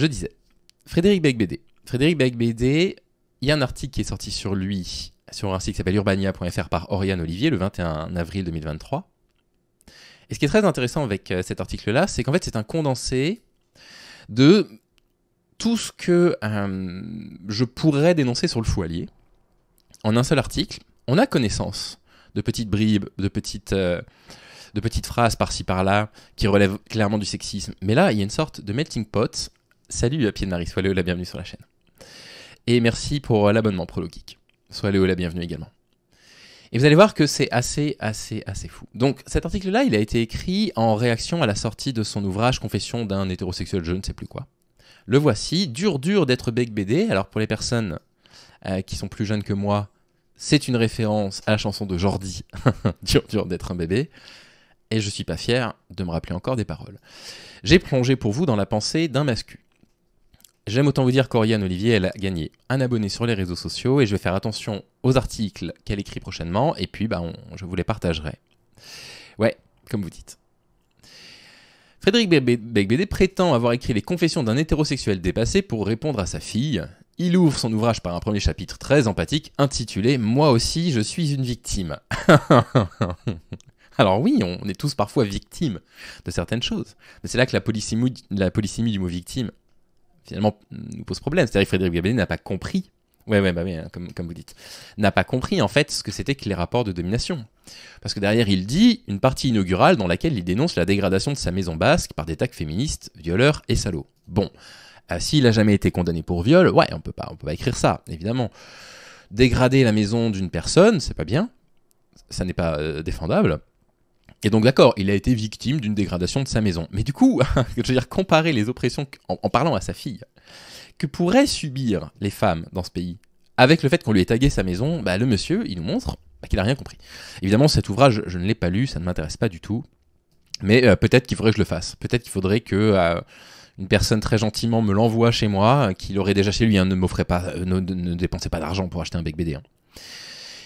Je disais, Frédéric Beigbeder, Frédéric Becbédé, il y a un article qui est sorti sur lui, sur un site qui s'appelle urbania.fr par Oriane Olivier le 21 avril 2023. Et ce qui est très intéressant avec euh, cet article-là, c'est qu'en fait, c'est un condensé de tout ce que euh, je pourrais dénoncer sur le allié. En un seul article, on a connaissance de petites bribes, de petites, euh, de petites phrases par-ci par-là qui relèvent clairement du sexisme. Mais là, il y a une sorte de melting pot Salut à pied de Marie, sois Léo la bienvenue sur la chaîne. Et merci pour euh, l'abonnement Prolo Sois Léo la bienvenue également. Et vous allez voir que c'est assez, assez, assez fou. Donc cet article-là, il a été écrit en réaction à la sortie de son ouvrage Confession d'un hétérosexuel, je ne sais plus quoi. Le voici, dur, dur d'être bec BD. Alors pour les personnes euh, qui sont plus jeunes que moi, c'est une référence à la chanson de Jordi, dur, dur d'être un bébé. Et je suis pas fier de me rappeler encore des paroles. J'ai plongé pour vous dans la pensée d'un mascu. J'aime autant vous dire qu'Oriane Olivier, elle a gagné un abonné sur les réseaux sociaux et je vais faire attention aux articles qu'elle écrit prochainement et puis bah, je vous les partagerai. Ouais, comme vous dites. Frédéric Becbédé prétend avoir écrit les confessions d'un hétérosexuel dépassé pour répondre à sa fille. Il ouvre son ouvrage par un premier chapitre très empathique intitulé Moi aussi, je suis une victime. Alors oui, on est tous parfois victimes de certaines choses. Mais c'est là que la polysémie du mot victime finalement nous pose problème. C'est-à-dire que Frédéric Gabelet n'a pas compris Ouais, ouais, bah oui, hein, comme, vous dites, n'a pas compris en fait ce que c'était que les rapports de domination. Parce que derrière, il dit une partie inaugurale dans laquelle il dénonce la dégradation de sa maison basque par des tacs féministes, violeurs et salauds. Bon, ah, s'il a jamais été condamné pour viol, ouais, on peut pas, on peut pas écrire ça, évidemment. Dégrader la maison d'une personne, c'est pas bien, ça n'est pas euh, défendable. Et donc d'accord, il a été victime d'une dégradation de sa maison. Mais du coup, je veux dire, comparer les oppressions en, parlant à sa fille, que pourraient subir les femmes dans ce pays, avec le fait qu'on lui ait tagué sa maison, bah, le monsieur, il nous montre bah, qu'il n'a rien compris. Évidemment, cet ouvrage, je ne l'ai pas lu, ça ne m'intéresse pas du tout. Mais euh, peut-être qu'il faudrait que je le fasse. Peut-être qu'il faudrait que... Euh, une personne très gentiment me l'envoie chez moi, euh, qu'il aurait déjà chez lui, hein, ne m'offrait pas, ne, pas d'argent pour acheter un bec BD. Hein.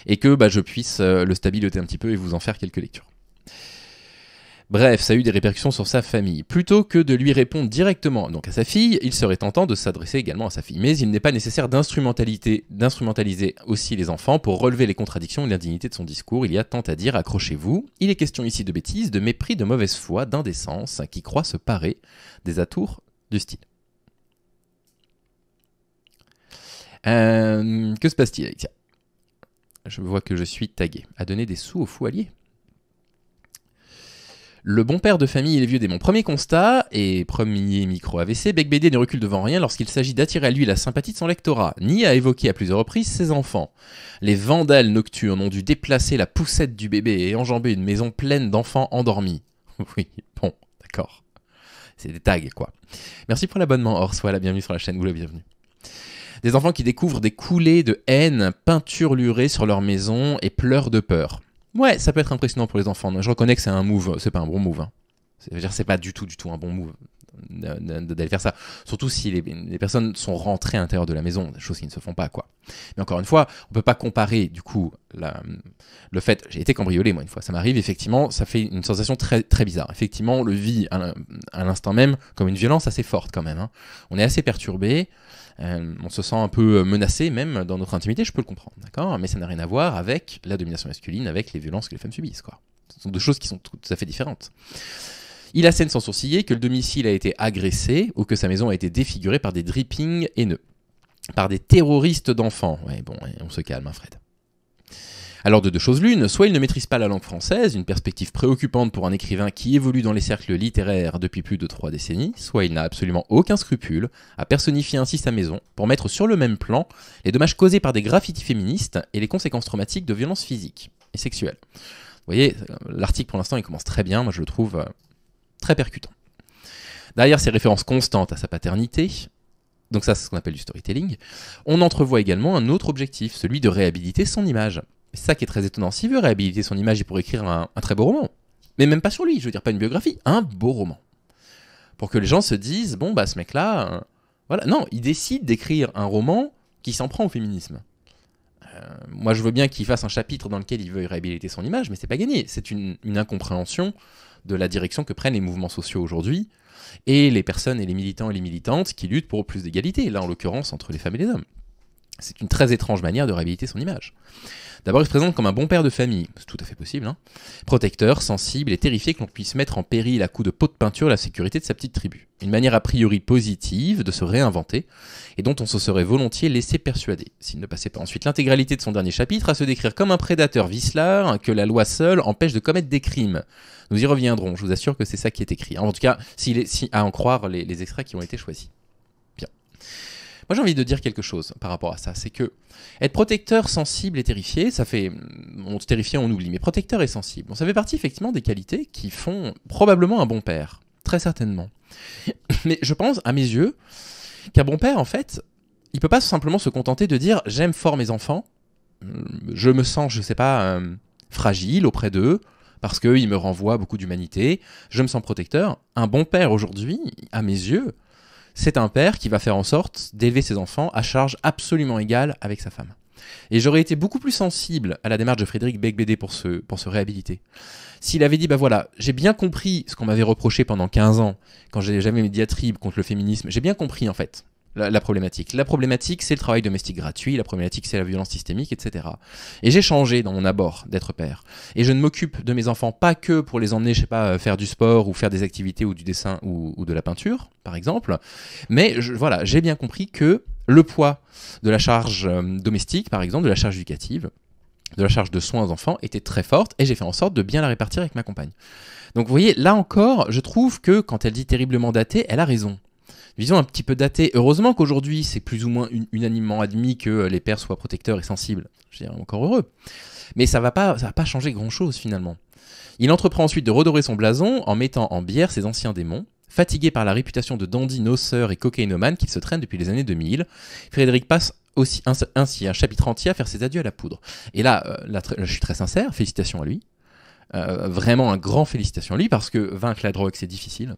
Et que bah, je puisse le stabiliser un petit peu et vous en faire quelques lectures. Bref, ça a eu des répercussions sur sa famille. Plutôt que de lui répondre directement donc à sa fille, il serait tentant de s'adresser également à sa fille. Mais il n'est pas nécessaire d'instrumentaliser aussi les enfants pour relever les contradictions et l'indignité de son discours. Il y a tant à dire, accrochez-vous. Il est question ici de bêtises, de mépris, de mauvaise foi, d'indécence, qui croit se parer des atours du style. Euh, que se passe-t-il Je vois que je suis tagué. À donner des sous aux fou alliés le bon père de famille et les vieux démons. Premier constat, et premier micro-AVC, Beck BD ne recule devant rien lorsqu'il s'agit d'attirer à lui la sympathie de son lectorat, ni à évoquer à plusieurs reprises ses enfants. Les vandales nocturnes ont dû déplacer la poussette du bébé et enjamber une maison pleine d'enfants endormis. Oui, bon, d'accord. C'est des tags, quoi. Merci pour l'abonnement, Orsois, la bienvenue sur la chaîne, vous la bienvenue. Des enfants qui découvrent des coulées de haine peinturlurées sur leur maison et pleurent de peur. Ouais, ça peut être impressionnant pour les enfants. Je reconnais que c'est un move, c'est pas un bon move. Hein. C'est-à-dire, c'est pas du tout, du tout un bon move d'aller faire ça. Surtout si les, personnes sont rentrées à l'intérieur de la maison, des choses qui ne se font pas, quoi. Mais encore une fois, on peut pas comparer, du coup, le fait, j'ai été cambriolé, moi, une fois, ça m'arrive, effectivement, ça fait une sensation très, très bizarre. Effectivement, on le vit à, l'instant même comme une violence assez forte, quand même. Hein. On est assez perturbé, euh, on se sent un peu euh, menacé, même dans notre intimité, je peux le comprendre, d'accord Mais ça n'a rien à voir avec la domination masculine, avec les violences que les femmes subissent, quoi. Ce sont deux choses qui sont tout à fait différentes. Il assène sans sourciller que le domicile a été agressé ou que sa maison a été défigurée par des drippings haineux, par des terroristes d'enfants. Ouais, bon, on se calme, hein, Fred. Alors de deux choses l'une, soit il ne maîtrise pas la langue française, une perspective préoccupante pour un écrivain qui évolue dans les cercles littéraires depuis plus de trois décennies, soit il n'a absolument aucun scrupule à personnifier ainsi sa maison pour mettre sur le même plan les dommages causés par des graffitis féministes et les conséquences traumatiques de violences physiques et sexuelles. Vous voyez, l'article pour l'instant il commence très bien, moi je le trouve euh, très percutant. Derrière ces références constantes à sa paternité, donc ça c'est ce qu'on appelle du storytelling, on entrevoit également un autre objectif, celui de réhabiliter son image. C'est ça qui est très étonnant. S'il veut réhabiliter son image, il pourrait écrire un, très beau roman. Mais même pas sur lui, je veux dire pas une biographie, un beau roman. Pour que les gens se disent, bon bah ce mec-là, euh, voilà. Non, il décide d'écrire un roman qui s'en prend au féminisme. Euh, moi je veux bien qu'il fasse un chapitre dans lequel il veut réhabiliter son image, mais c'est pas gagné. C'est une incompréhension de la direction que prennent les mouvements sociaux aujourd'hui et les personnes et les militants et les militantes qui luttent pour plus d'égalité, là en l'occurrence entre les femmes et les hommes. C'est une très étrange manière de réhabiliter son image. D'abord, il se présente comme un bon père de famille, c'est tout à fait possible, hein protecteur, sensible et terrifié que l'on puisse mettre en péril à coups de peau de peinture la sécurité de sa petite tribu. Une manière a priori positive de se réinventer et dont on se serait volontiers laissé persuader s'il ne passait pas ensuite l'intégralité de son dernier chapitre à se décrire comme un prédateur vicelard que la loi seule empêche de commettre des crimes. Nous y reviendrons, je vous assure que c'est ça qui est écrit. En tout cas, si, à en croire les extraits qui ont été choisis. Bien. Moi, j'ai envie de dire quelque chose par rapport à ça. C'est que être protecteur, sensible et terrifié, ça fait. Mm, on se terrifie, on oublie. Mais protecteur et sensible, on ça fait partie effectivement des qualités qui font probablement un bon père. Très certainement. Mais je pense, à mes yeux, qu'un bon père, en fait, il peut pas simplement se contenter de dire j'aime fort mes enfants, mm, je me sens, je sais pas, euh, fragile auprès d'eux, parce qu'ils me renvoient beaucoup d'humanité, je me sens protecteur. Un bon père aujourd'hui, à mes yeux, c'est un père qui va faire en sorte d'élever ses enfants à charge absolument égale avec sa femme. Et j'aurais été beaucoup plus sensible à la démarche de Frédéric Beigbeder pour se, pour se réhabiliter. S'il avait dit, bah voilà, j'ai bien compris ce qu'on m'avait reproché pendant 15 ans, quand j'avais jamais mes contre le féminisme, j'ai bien compris en fait la, problématique. La problématique, c'est le travail domestique gratuit, la problématique, c'est la violence systémique, etc. Et j'ai changé dans mon abord d'être père. Et je ne m'occupe de mes enfants pas que pour les emmener, je sais pas, euh, faire du sport ou faire des activités ou du dessin ou, de la peinture, par exemple. Mais voilà, j'ai bien compris que le poids de la charge euh, domestique, par exemple, de la charge éducative, de la charge de soins aux enfants était très forte et j'ai fait en sorte de bien la répartir avec ma compagne. Donc vous voyez, là encore, je trouve que quand elle dit terriblement datée, elle a raison vision un petit peu datée. Heureusement qu'aujourd'hui, c'est plus ou moins unanimement admis que euh, les pères soient protecteurs et sensibles. Je dirais encore heureux. Mais ça va pas, va pas changer grand-chose finalement. Il entreprend ensuite de redorer son blason en mettant en bière ses anciens démons. Fatigué par la réputation de dandy noceur et cocaïnomane qui se traîne depuis les années 2000, Frédéric passe aussi, ainsi un chapitre entier à faire ses adieux à la poudre. Et là, euh, je suis très sincère, félicitations à lui. Euh, vraiment un grand félicitations à lui parce que vaincre la drogue, c'est difficile.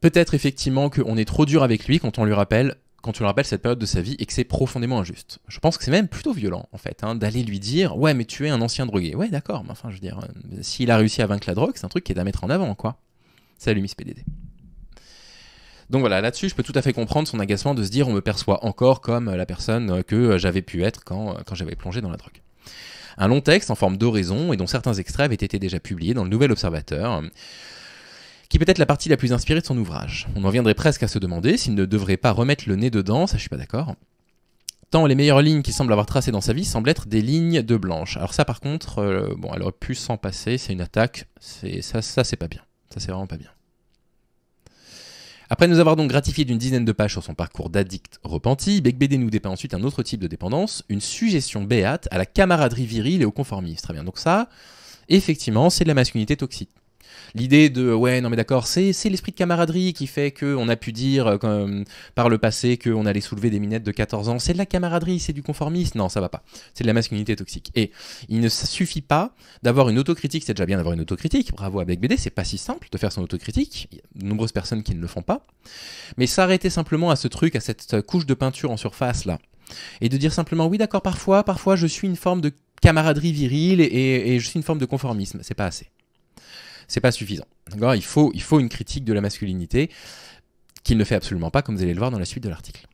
Peut-être effectivement qu'on est trop dur avec lui quand on lui rappelle quand on rappelle cette période de sa vie et que c'est profondément injuste. Je pense que c'est même plutôt violent, en fait, hein, d'aller lui dire Ouais, mais tu es un ancien drogué. Ouais, d'accord, mais enfin, je veux dire, euh, s'il a réussi à vaincre la drogue, c'est un truc qui est à mettre en avant, quoi. Salut, Miss PDD. Donc voilà, là-dessus, je peux tout à fait comprendre son agacement de se dire On me perçoit encore comme la personne que j'avais pu être quand, quand j'avais plongé dans la drogue. Un long texte en forme d'oraison et dont certains extraits avaient été déjà publiés dans le Nouvel Observateur qui peut être la partie la plus inspirée de son ouvrage. On en viendrait presque à se demander s'il ne devrait pas remettre le nez dedans, ça je suis pas d'accord. Tant les meilleures lignes qu'il semble avoir tracées dans sa vie semblent être des lignes de blanche. Alors ça par contre, euh, bon, elle aurait pu s'en passer, c'est une attaque, c'est ça, ça c'est pas bien. Ça c'est vraiment pas bien. Après nous avoir donc gratifié d'une dizaine de pages sur son parcours d'addict repenti, Beck BD nous dépeint ensuite un autre type de dépendance, une suggestion béate à la camaraderie virile et au conformisme. Très bien, donc ça, effectivement, c'est de la masculinité toxique l'idée de ouais non mais d'accord c'est l'esprit de camaraderie qui fait que on a pu dire euh, euh, par le passé qu'on allait soulever des minettes de 14 ans c'est de la camaraderie c'est du conformisme non ça va pas c'est de la masculinité toxique et il ne suffit pas d'avoir une autocritique c'est déjà bien d'avoir une autocritique bravo avec BD c'est pas si simple de faire son autocritique il y a de nombreuses personnes qui ne le font pas mais s'arrêter simplement à ce truc à cette euh, couche de peinture en surface là et de dire simplement oui d'accord parfois parfois je suis une forme de camaraderie virile et je suis une forme de conformisme c'est pas assez c'est pas suffisant. il faut, il faut une critique de la masculinité qu'il ne fait absolument pas, comme vous allez le voir dans la suite de l'article.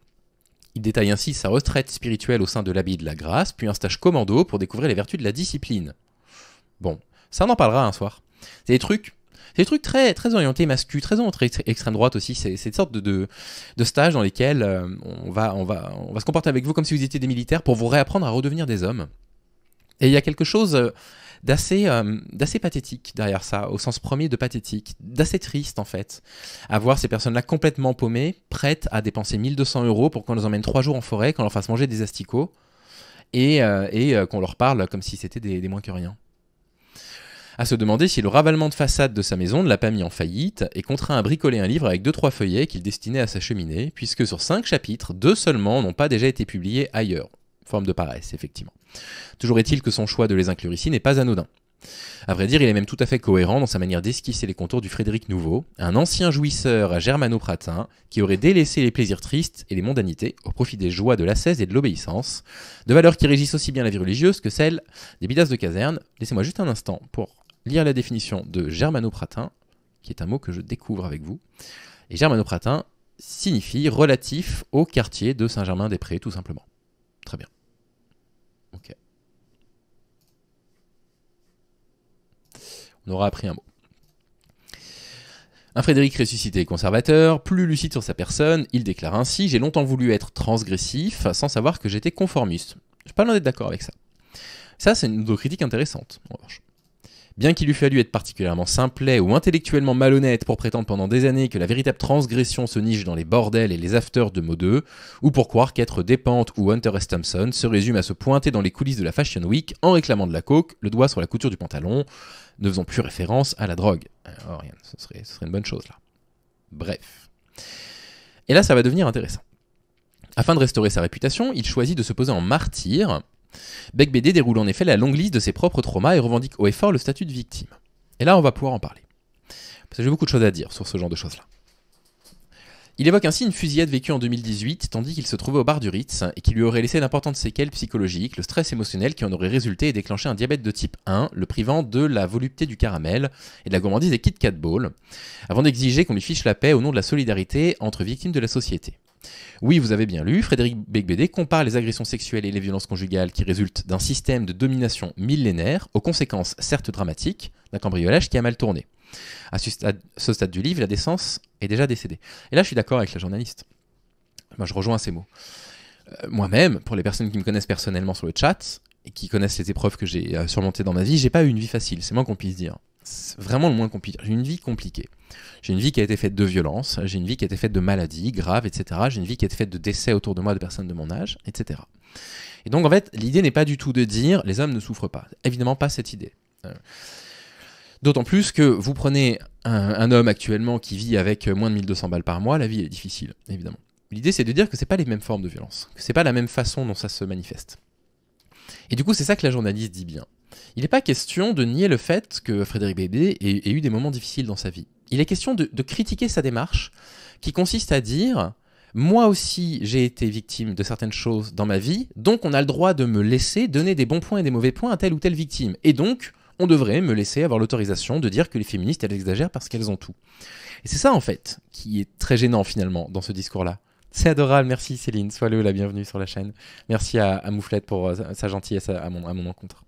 Il détaille ainsi sa retraite spirituelle au sein de l'habit de la grâce, puis un stage commando pour découvrir les vertus de la discipline. Bon, ça on en parlera un soir. C'est des trucs, des trucs très, très orientés masculins, très orientés extrême droite aussi. C'est une sorte de, de, stages dans lesquels euh, on, va, on, va, on va se comporter avec vous comme si vous étiez des militaires pour vous réapprendre à redevenir des hommes. Et il y a quelque chose euh, euh, d'assez pathétique derrière ça, au sens premier de pathétique, d'assez triste en fait, à voir ces personnes-là complètement paumées, prêtes à dépenser 1200 euros pour qu'on les emmène trois jours en forêt, qu'on leur fasse manger des asticots et, euh, et euh, qu'on leur parle comme si c'était des, moins que rien. À se demander si le ravalement de façade de sa maison ne l'a pas mis en faillite et contraint à bricoler un livre avec deux trois feuillets qu'il destinait à sa cheminée, puisque sur cinq chapitres, deux seulement n'ont pas déjà été publiés ailleurs forme de paresse, effectivement. Toujours est-il que son choix de les inclure ici n'est pas anodin. À vrai dire, il est même tout à fait cohérent dans sa manière d'esquisser les contours du Frédéric Nouveau, un ancien jouisseur à germano-pratin qui aurait délaissé les plaisirs tristes et les mondanités au profit des joies de l'ascèse et de l'obéissance, de valeurs qui régissent aussi bien la vie religieuse que celle des bidasses de caserne. Laissez-moi juste un instant pour lire la définition de germano-pratin, qui est un mot que je découvre avec vous. Et germano-pratin signifie relatif au quartier de Saint-Germain-des-Prés, tout simplement. Très bien. on aura appris un mot. Un Frédéric ressuscité conservateur, plus lucide sur sa personne, il déclare ainsi J'ai longtemps voulu être transgressif sans savoir que j'étais conformiste. Je ne suis pas loin d'être d'accord avec ça. Ça, c'est une critique intéressante, en revanche. Bien qu'il lui fallu être particulièrement simplet ou intellectuellement malhonnête pour prétendre pendant des années que la véritable transgression se niche dans les bordels et les afters de mode ou pour croire qu'être Dépente ou Hunter S. Thompson se résume à se pointer dans les coulisses de la Fashion Week en réclamant de la coke, le doigt sur la couture du pantalon, ne faisant plus référence à la drogue. Oh rien, ce serait, ce serait une bonne chose là. Bref. Et là, ça va devenir intéressant. Afin de restaurer sa réputation, il choisit de se poser en martyr Beck BD déroule en effet la longue liste de ses propres traumas et revendique au effort le statut de victime. Et là, on va pouvoir en parler. Parce que j'ai beaucoup de choses à dire sur ce genre de choses-là. Il évoque ainsi une fusillade vécue en 2018, tandis qu'il se trouvait au bar du Ritz, hein, et qui lui aurait laissé d'importantes séquelles psychologiques, le stress émotionnel qui en aurait résulté et déclenché un diabète de type 1, le privant de la volupté du caramel et de la gourmandise des Kit Kat Balls, avant d'exiger qu'on lui fiche la paix au nom de la solidarité entre victimes de la société. Oui, vous avez bien lu, Frédéric Becbédé compare les agressions sexuelles et les violences conjugales qui résultent d'un système de domination millénaire aux conséquences certes dramatiques d'un cambriolage qui a mal tourné. À ce stade, du livre, la décence est déjà décédée. Et là, je suis d'accord avec la journaliste. Moi, je rejoins ces mots. Euh, moi-même, pour les personnes qui me connaissent personnellement sur le chat et qui connaissent les épreuves que j'ai euh, surmontées dans ma vie, j'ai pas eu une vie facile, c'est moins qu'on puisse dire vraiment le moins compliqué. J'ai une vie compliquée. J'ai une vie qui a été faite de violence, j'ai une vie qui a été faite de maladies graves, etc. J'ai une vie qui a été faite de décès autour de moi de personnes de mon âge, etc. Et donc, en fait, l'idée n'est pas du tout de dire les hommes ne souffrent pas. Évidemment, pas cette idée. Euh, d'autant plus que vous prenez un, homme actuellement qui vit avec moins de 1200 balles par mois, la vie est difficile, évidemment. L'idée, c'est de dire que ce pas les mêmes formes de violence, que c'est pas la même façon dont ça se manifeste. Et du coup, c'est ça que la journaliste dit bien. Il n'est pas question de nier le fait que Frédéric Bébé ait, eu des moments difficiles dans sa vie. Il est question de, critiquer sa démarche qui consiste à dire moi aussi j'ai été victime de certaines choses dans ma vie, donc on a le droit de me laisser donner des bons points et des mauvais points à telle ou telle victime. Et donc, on devrait me laisser avoir l'autorisation de dire que les féministes, elles exagèrent parce qu'elles ont tout. Et c'est ça, en fait, qui est très gênant, finalement, dans ce discours-là. C'est adorable, merci Céline, sois le la bienvenue sur la chaîne. Merci à, à Mouflette pour euh, sa gentillesse à, mon, à mon encontre.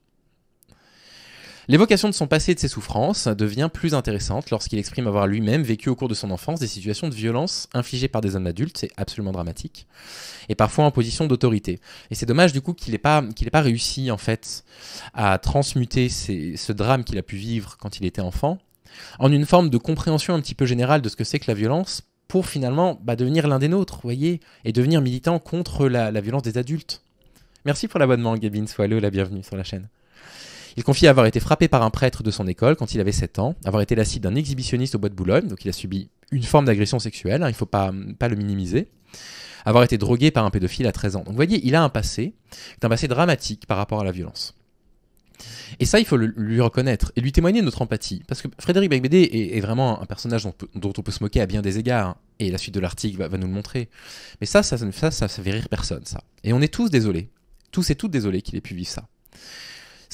L'évocation de son passé et de ses souffrances devient plus intéressante lorsqu'il exprime avoir lui-même vécu au cours de son enfance des situations de violence infligées par des hommes adultes, c'est absolument dramatique, et parfois en position d'autorité. Et c'est dommage du coup qu'il n'ait pas, réussi en fait à transmuter ce drame qu'il a pu vivre quand il était enfant en une forme de compréhension un petit peu générale de ce que c'est que la violence pour finalement bah, devenir l'un des nôtres, voyez, et devenir militant contre la, violence des adultes. Merci pour l'abonnement, Gabine Soileau, la bienvenue sur la chaîne. Il confie avoir été frappé par un prêtre de son école quand il avait 7 ans, avoir été cible d'un exhibitionniste au bois de Boulogne, donc il a subi une forme d'agression sexuelle, hein, il ne faut mm, pas, le minimiser, avoir été drogué par un pédophile à 13 ans. Donc vous voyez, il a un passé, un passé dramatique par rapport à la violence. Et ça, il faut le, lui reconnaître et lui témoigner notre empathie. Parce que Frédéric Becbédé est, vraiment un personnage dont, on peut se moquer à bien des égards. Hein, et la suite de l'article va, nous le montrer. Mais ça ça, ne ça, ça fait rire personne, ça. Et on est tous désolés. Tous et toutes désolés qu'il ait pu vivre ça.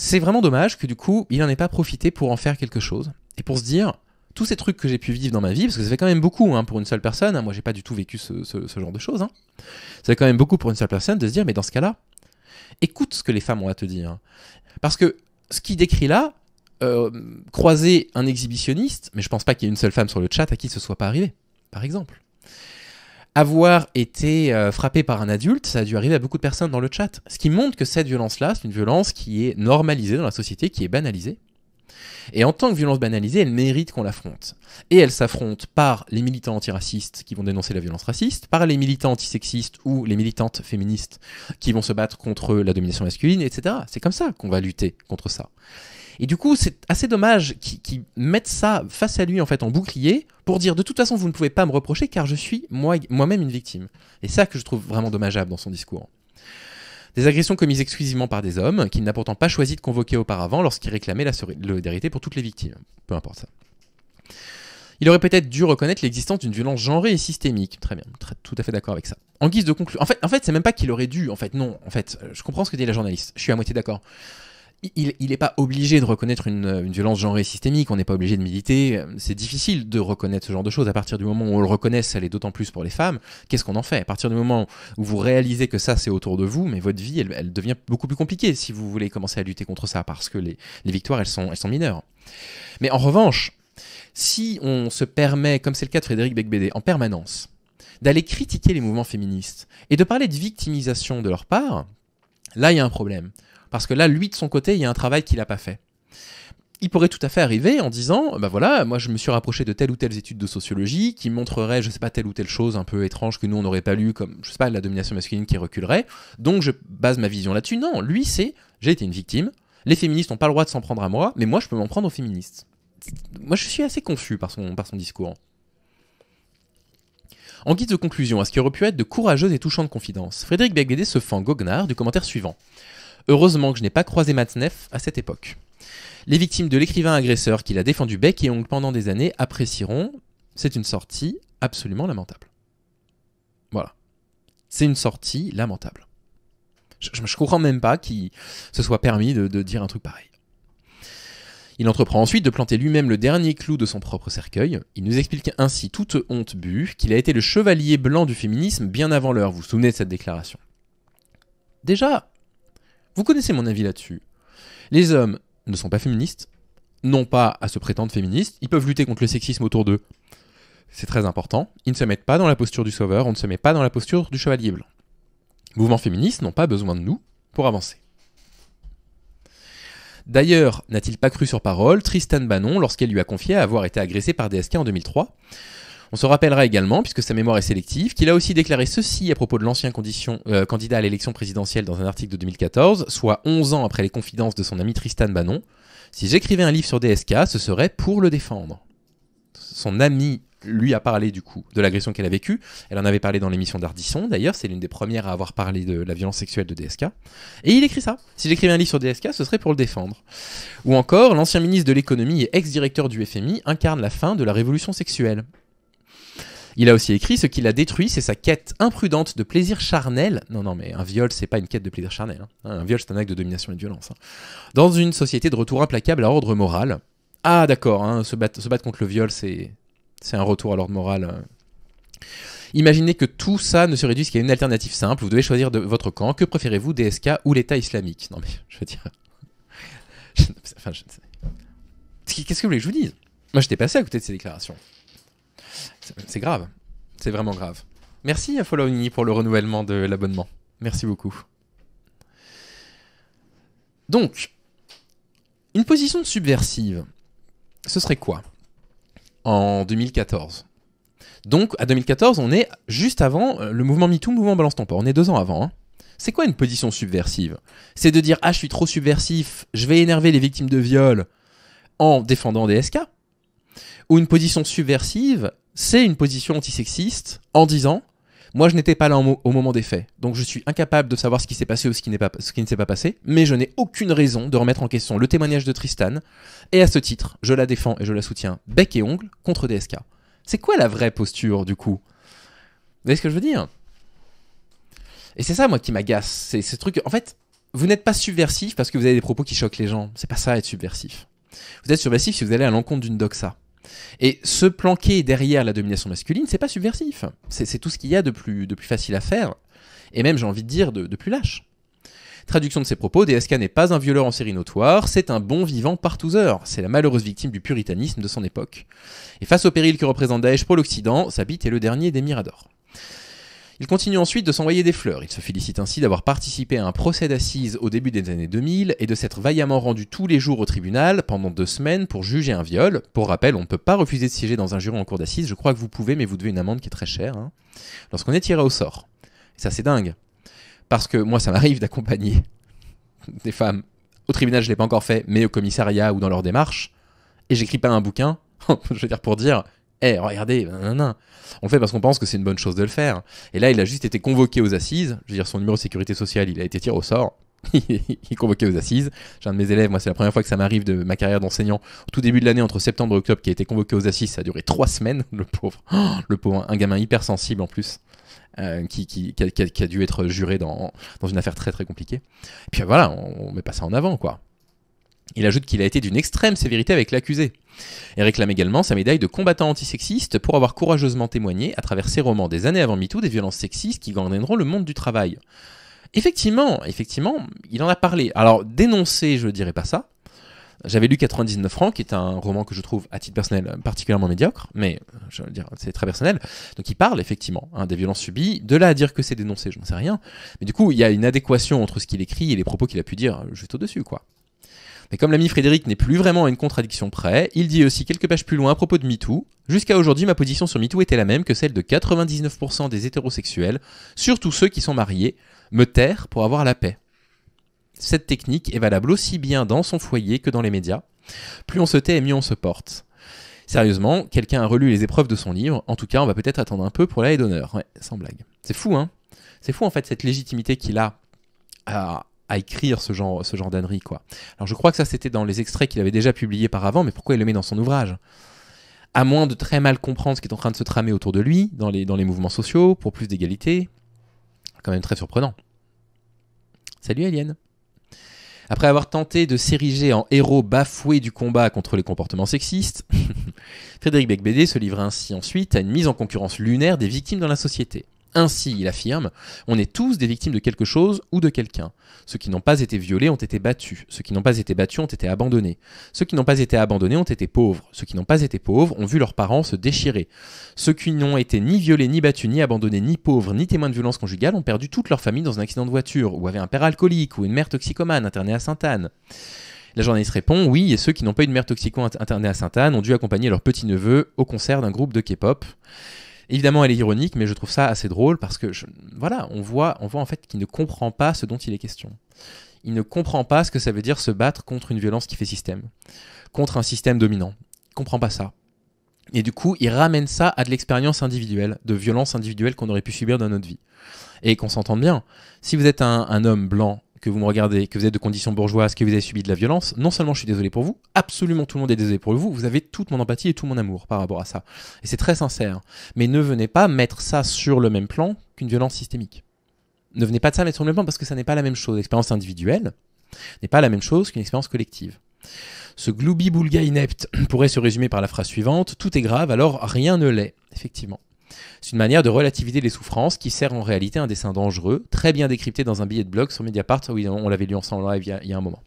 C'est vraiment dommage que du coup, il n'en ait pas profité pour en faire quelque chose et pour se dire tous ces trucs que j'ai pu vivre dans ma vie, parce que ça fait quand même beaucoup hein, pour une seule personne. Hein, moi, j'ai pas du tout vécu ce, genre de choses. Hein. Ça fait quand même beaucoup pour une seule personne de se dire, mais dans ce cas-là, écoute ce que les femmes ont à te dire. Parce que ce qu'il décrit là, euh, croiser un exhibitionniste, mais je pense pas qu'il y ait une seule femme sur le chat à qui ce soit pas arrivé, par exemple avoir été euh, frappé par un adulte, ça a dû arriver à beaucoup de personnes dans le chat. Ce qui montre que cette violence-là, c'est une violence qui est normalisée dans la société, qui est banalisée. Et en tant que violence banalisée, elle mérite qu'on l'affronte. Et elle s'affronte par les militants antiracistes qui vont dénoncer la violence raciste, par les militants antisexistes ou les militantes féministes qui vont se battre contre la domination masculine, etc. C'est comme ça qu'on va lutter contre ça. Et du coup, c'est assez dommage qu'ils mettent ça face à lui en fait en bouclier pour dire de toute façon vous ne pouvez pas me reprocher car je suis moi-même une victime. Et ça que je trouve vraiment dommageable dans son discours. Des agressions commises exclusivement par des hommes qu'il n'a pourtant pas choisi de convoquer auparavant lorsqu'il réclamait la solidarité pour toutes les victimes. Peu importe ça. Il aurait peut-être dû reconnaître l'existence d'une violence genrée et systémique. Très bien, tout à fait d'accord avec ça. En guise de conclusion, en fait, en fait c'est même pas qu'il aurait dû, en fait, non, en fait, je comprends ce que dit la journaliste, je suis à moitié d'accord il n'est pas obligé de reconnaître une, violence genrée systémique, on n'est pas obligé de militer. C'est difficile de reconnaître ce genre de choses. À partir du moment où on le reconnaît, ça l'est d'autant plus pour les femmes. Qu'est-ce qu'on en fait À partir du moment où vous réalisez que ça, c'est autour de vous, mais votre vie, elle, devient beaucoup plus compliquée si vous voulez commencer à lutter contre ça, parce que les, victoires, elles sont, mineures. Mais en revanche, si on se permet, comme c'est le cas de Frédéric Beigbeder, en permanence, d'aller critiquer les mouvements féministes et de parler de victimisation de leur part, là, il y a un problème. Parce que là, lui, de son côté, il y a un travail qu'il n'a pas fait il pourrait tout à fait arriver en disant ben voilà, moi je me suis rapproché de telle ou telle étude de sociologie qui montrerait, je sais pas, telle ou telle chose un peu étrange que nous on n'aurait pas lu, comme, je sais pas, la domination masculine qui reculerait. Donc je base ma vision là-dessus. Non, lui c'est j'ai été une victime, les féministes n'ont pas le droit de s'en prendre à moi, mais moi je peux m'en prendre aux féministes. Moi je suis assez confus par son, par son discours. En guise de conclusion à ce qui aurait pu être de courageuses et touchantes confidences, Frédéric Becbédé se fend goguenard du commentaire suivant. Heureusement que je n'ai pas croisé Matzneff à cette époque. Les victimes de l'écrivain agresseur qu'il a défendu bec et ongle pendant des années apprécieront. C'est une sortie absolument lamentable. Voilà. C'est une sortie lamentable. Je, ne comprends même pas qu'il se soit permis de, dire un truc pareil. Il entreprend ensuite de planter lui-même le dernier clou de son propre cercueil. Il nous explique ainsi toute honte bue qu'il a été le chevalier blanc du féminisme bien avant l'heure. Vous vous souvenez de cette déclaration Déjà, vous connaissez mon avis là-dessus. Les hommes ne sont pas féministes, n'ont pas à se prétendre féministes, ils peuvent lutter contre le sexisme autour d'eux. C'est très important. Ils ne se mettent pas dans la posture du sauveur, on ne se met pas dans la posture du chevalier blanc. Les mouvements féministes n'ont pas besoin de nous pour avancer. D'ailleurs, n'a-t-il pas cru sur parole Tristan Bannon lorsqu'elle lui a confié avoir été agressée par DSK en 2003 on se rappellera également, puisque sa mémoire est sélective, qu'il a aussi déclaré ceci à propos de l'ancien euh, candidat à l'élection présidentielle dans un article de 2014, soit 11 ans après les confidences de son ami Tristan Bannon. Si j'écrivais un livre sur DSK, ce serait pour le défendre. Son ami lui a parlé du coup de l'agression qu'elle a vécue. Elle en avait parlé dans l'émission d'Ardisson, d'ailleurs, c'est l'une des premières à avoir parlé de la violence sexuelle de DSK. Et il écrit ça. Si j'écrivais un livre sur DSK, ce serait pour le défendre. Ou encore, l'ancien ministre de l'économie et ex-directeur du FMI incarne la fin de la révolution sexuelle. Il a aussi écrit Ce qu'il a détruit, c'est sa quête imprudente de plaisir charnel. Non, non, mais un viol, c'est pas une quête de plaisir charnel. Hein. Hein, un viol, c'est un acte de domination et de violence. Hein. Dans une société de retour implacable à l'ordre moral. Ah, d'accord, se, battre, contre le viol, c'est un retour à l'ordre moral. Euh. Imaginez que tout ça ne se réduise qu'à une alternative simple. Vous devez choisir de votre camp. Que préférez-vous, DSK ou l'État islamique Non, mais je veux dire. enfin, je... Qu'est-ce que vous voulez que je vous dise Moi, j'étais passé à côté de ces déclarations c'est grave. C'est vraiment grave. Merci à euh, Following pour le renouvellement de l'abonnement. Merci beaucoup. Donc, une position subversive, ce serait quoi En 2014. Donc, à 2014, on est juste avant euh, le mouvement MeToo, mouvement Balance ton On est deux ans avant. Hein. C'est quoi une position subversive C'est de dire Ah, je suis trop subversif, je vais énerver les victimes de viol en défendant des SK. Ou une position subversive, c'est une position antisexiste en disant moi, je n'étais pas là au moment des faits, donc je suis incapable de savoir ce qui s'est passé ou ce qui, n'est pas, ne s'est pas passé, mais je n'ai aucune raison de remettre en question le témoignage de Tristan, et à ce titre, je la défends et je la soutiens bec et ongle contre DSK. C'est quoi la vraie posture, du coup Vous voyez ce que je veux dire Et c'est ça, moi, qui m'agace. C'est ce truc. En fait, vous n'êtes pas subversif parce que vous avez des propos qui choquent les gens. C'est pas ça être subversif. Vous êtes subversif si vous allez à l'encontre d'une doxa. Et se planquer derrière la domination masculine, c'est pas subversif. C'est tout ce qu'il y a de plus, de plus facile à faire, et même, j'ai envie de dire, de, plus lâche. Traduction de ses propos, DSK n'est pas un violeur en série notoire, c'est un bon vivant partouzeur. C'est la malheureuse victime du puritanisme de son époque. Et face au péril que représente Daesh pour l'Occident, Sabit est le dernier des Miradors. Il continue ensuite de s'envoyer des fleurs. Il se félicite ainsi d'avoir participé à un procès d'assises au début des années 2000 et de s'être vaillamment rendu tous les jours au tribunal pendant deux semaines pour juger un viol. Pour rappel, on ne peut pas refuser de siéger dans un jury en cours d'assises. Je crois que vous pouvez, mais vous devez une amende qui est très chère. Hein. Lorsqu'on est tiré au sort. ça, c'est dingue. Parce que moi, ça m'arrive d'accompagner des femmes. Au tribunal, je ne l'ai pas encore fait, mais au commissariat ou dans leur démarche. Et j'écris pas un bouquin, je veux dire, pour dire eh regardez, nanana. On fait parce qu'on pense que c'est une bonne chose de le faire. Et là, il a juste été convoqué aux assises. Je veux dire, son numéro de sécurité sociale, il a été tiré au sort. il est convoqué aux assises. J'ai un de mes élèves, moi c'est la première fois que ça m'arrive de ma carrière d'enseignant, au tout début de l'année, entre septembre et octobre, qui a été convoqué aux assises, ça a duré trois semaines, le pauvre. Oh, le pauvre, un gamin hypersensible en plus, euh, qui, a, dû être juré dans, une affaire très très compliquée. Et puis voilà, on, on met pas ça en avant, quoi. Il ajoute qu'il a été d'une extrême sévérité avec l'accusé et réclame également sa médaille de combattant antisexiste pour avoir courageusement témoigné, à travers ses romans des années avant MeToo, des violences sexistes qui gangrèneront le monde du travail. Effectivement, effectivement, il en a parlé. Alors, dénoncer, je dirais pas ça. J'avais lu 99 francs, qui est un roman que je trouve, à titre personnel, particulièrement médiocre, mais je veux dire, c'est très personnel. Donc il parle effectivement hein, des violences subies. De là à dire que c'est dénoncé, je n'en sais rien. Mais du coup, il y a une adéquation entre ce qu'il écrit et les propos qu'il a pu dire euh, juste au-dessus, quoi. Mais comme l'ami Frédéric n'est plus vraiment à une contradiction près, il dit aussi quelques pages plus loin à propos de MeToo Jusqu'à aujourd'hui, ma position sur MeToo était la même que celle de 99% des hétérosexuels, surtout ceux qui sont mariés, me taire pour avoir la paix. Cette technique est valable aussi bien dans son foyer que dans les médias. Plus on se tait et mieux on se porte. Sérieusement, quelqu'un a relu les épreuves de son livre, en tout cas on va peut-être attendre un peu pour la haie d'honneur. Ouais, sans blague. C'est fou, hein C'est fou en fait cette légitimité qu'il a à à écrire ce genre, ce quoi. Alors je crois que ça, c'était dans les extraits qu'il avait déjà publiés par avant, mais pourquoi il le met dans son ouvrage À moins de très mal comprendre ce qui est en train de se tramer autour de lui, dans les, dans les mouvements sociaux, pour plus d'égalité. Quand même très surprenant. Salut Alien après avoir tenté de s'ériger en héros bafoué du combat contre les comportements sexistes, Frédéric Becbédé se livre ainsi ensuite à une mise en concurrence lunaire des victimes dans la société. Ainsi, il affirme, on est tous des victimes de quelque chose ou de quelqu'un. Ceux qui n'ont pas été violés ont été battus, ceux qui n'ont pas été battus ont été abandonnés, ceux qui n'ont pas été abandonnés ont été pauvres, ceux qui n'ont pas été pauvres ont vu leurs parents se déchirer, ceux qui n'ont été ni violés, ni battus, ni abandonnés, ni pauvres, ni témoins de violence conjugale ont perdu toute leur famille dans un accident de voiture, ou avaient un père alcoolique, ou une mère toxicomane internée à Sainte-Anne. La journaliste répond oui, et ceux qui n'ont pas eu une mère toxicomane internée à Sainte-Anne ont dû accompagner leur petit-neveu au concert d'un groupe de K-pop. Évidemment, elle est ironique, mais je trouve ça assez drôle parce que, voilà, on voit, on voit en fait qu'il ne comprend pas ce dont il est question. Il ne comprend pas ce que ça veut dire se battre contre une violence qui fait système, contre un système dominant. Il comprend pas ça. Et du coup, il ramène ça à de l'expérience individuelle, de violence individuelle qu'on aurait pu subir dans notre vie. Et qu'on s'entende bien. Si vous êtes un homme blanc que vous me regardez, que vous êtes de conditions bourgeoises, que vous avez subi de la violence, non seulement je suis désolé pour vous, absolument tout le monde est désolé pour vous, vous avez toute mon empathie et tout mon amour par rapport à ça. Et c'est très sincère. Mais ne venez pas mettre ça sur le même plan qu'une violence systémique. Ne venez pas de ça mettre sur le même plan parce que ça n'est pas la même chose. L'expérience individuelle n'est pas la même chose qu'une expérience collective. Ce gloubi-boulga inepte pourrait se résumer par la phrase suivante Tout est grave, alors rien ne l'est. Effectivement. C'est une manière de relativiser les souffrances qui sert en réalité un dessin dangereux, très bien décrypté dans un billet de blog sur Mediapart. Oui, on l'avait lu ensemble live il y a un moment.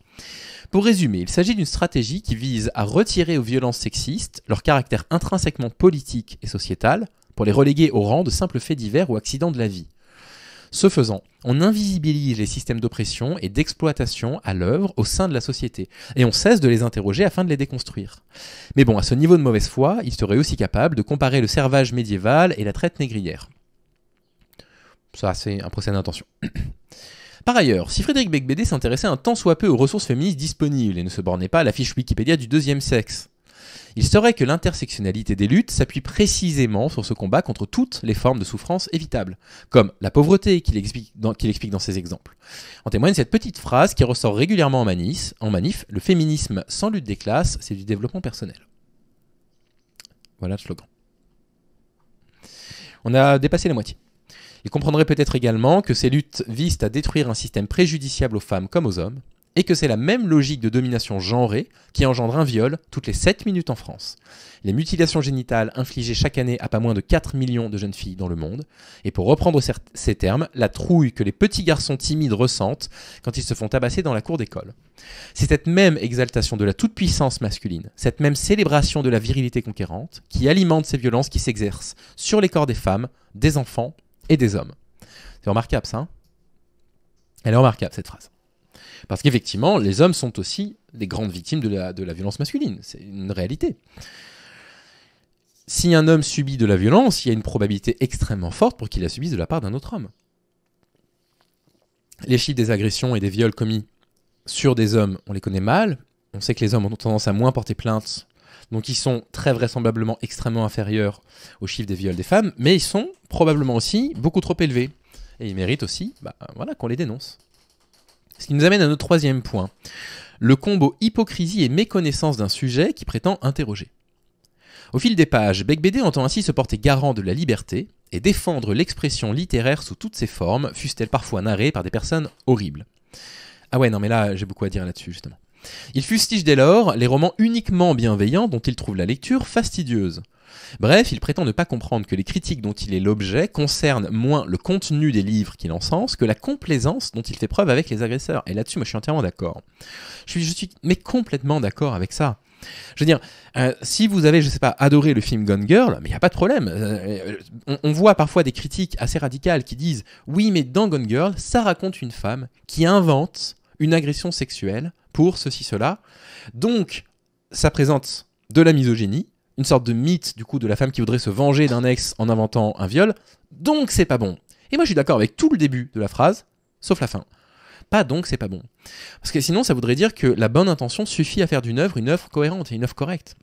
Pour résumer, il s'agit d'une stratégie qui vise à retirer aux violences sexistes leur caractère intrinsèquement politique et sociétal pour les reléguer au rang de simples faits divers ou accidents de la vie. Ce faisant, on invisibilise les systèmes d'oppression et d'exploitation à l'œuvre au sein de la société, et on cesse de les interroger afin de les déconstruire. Mais bon, à ce niveau de mauvaise foi, il serait aussi capable de comparer le servage médiéval et la traite négrière. Ça, c'est un procès d'intention. Par ailleurs, si Frédéric Becbédé s'intéressait un tant soit peu aux ressources féministes disponibles et ne se bornait pas à la fiche Wikipédia du deuxième sexe, il serait que l'intersectionnalité des luttes s'appuie précisément sur ce combat contre toutes les formes de souffrance évitables, comme la pauvreté qu'il explique, dans, ses exemples. En témoigne cette petite phrase qui ressort régulièrement en, manis, en manif le féminisme sans lutte des classes, c'est du développement personnel. Voilà le slogan. On a dépassé la moitié. Il comprendrait peut-être également que ces luttes visent à détruire un système préjudiciable aux femmes comme aux hommes, et que c'est la même logique de domination genrée qui engendre un viol toutes les 7 minutes en France. Les mutilations génitales infligées chaque année à pas moins de 4 millions de jeunes filles dans le monde, et pour reprendre ces termes, la trouille que les petits garçons timides ressentent quand ils se font tabasser dans la cour d'école. C'est cette même exaltation de la toute-puissance masculine, cette même célébration de la virilité conquérante, qui alimente ces violences qui s'exercent sur les corps des femmes, des enfants et des hommes. C'est remarquable ça hein Elle est remarquable cette phrase. Parce qu'effectivement, les hommes sont aussi des grandes victimes de la, violence masculine. C'est une réalité. Si un homme subit de la violence, il y a une probabilité extrêmement forte pour qu'il la subisse de la part d'un autre homme. Les chiffres des agressions et des viols commis sur des hommes, on les connaît mal. On sait que les hommes ont tendance à moins porter plainte. Donc ils sont très vraisemblablement extrêmement inférieurs aux chiffres des viols des femmes, mais ils sont probablement aussi beaucoup trop élevés. Et ils méritent aussi bah, voilà, qu'on les dénonce. Ce qui nous amène à notre troisième point, le combo hypocrisie et méconnaissance d'un sujet qui prétend interroger. Au fil des pages, Beck BD entend ainsi se porter garant de la liberté et défendre l'expression littéraire sous toutes ses formes, fût-elle parfois narrée par des personnes horribles. Ah ouais, non mais là, j'ai beaucoup à dire là-dessus, justement. Il fustige dès lors les romans uniquement bienveillants dont il trouve la lecture fastidieuse. Bref, il prétend ne pas comprendre que les critiques dont il est l'objet concernent moins le contenu des livres qu'il encense que la complaisance dont il fait preuve avec les agresseurs. Et là-dessus, moi, je suis entièrement d'accord. Je suis, je mais complètement d'accord avec ça. Je veux dire, euh, si vous avez, je sais pas, adoré le film Gone Girl, mais il n'y a pas de problème. Euh, euh, on, on, voit parfois des critiques assez radicales qui disent Oui, mais dans Gone Girl, ça raconte une femme qui invente une agression sexuelle pour ceci, cela. Donc, ça présente de la misogynie, une sorte de mythe du coup de la femme qui voudrait se venger d'un ex en inventant un viol, donc c'est pas bon. Et moi je suis d'accord avec tout le début de la phrase, sauf la fin. Pas donc c'est pas bon. Parce que sinon ça voudrait dire que la bonne intention suffit à faire d'une œuvre une œuvre cohérente et une œuvre correcte.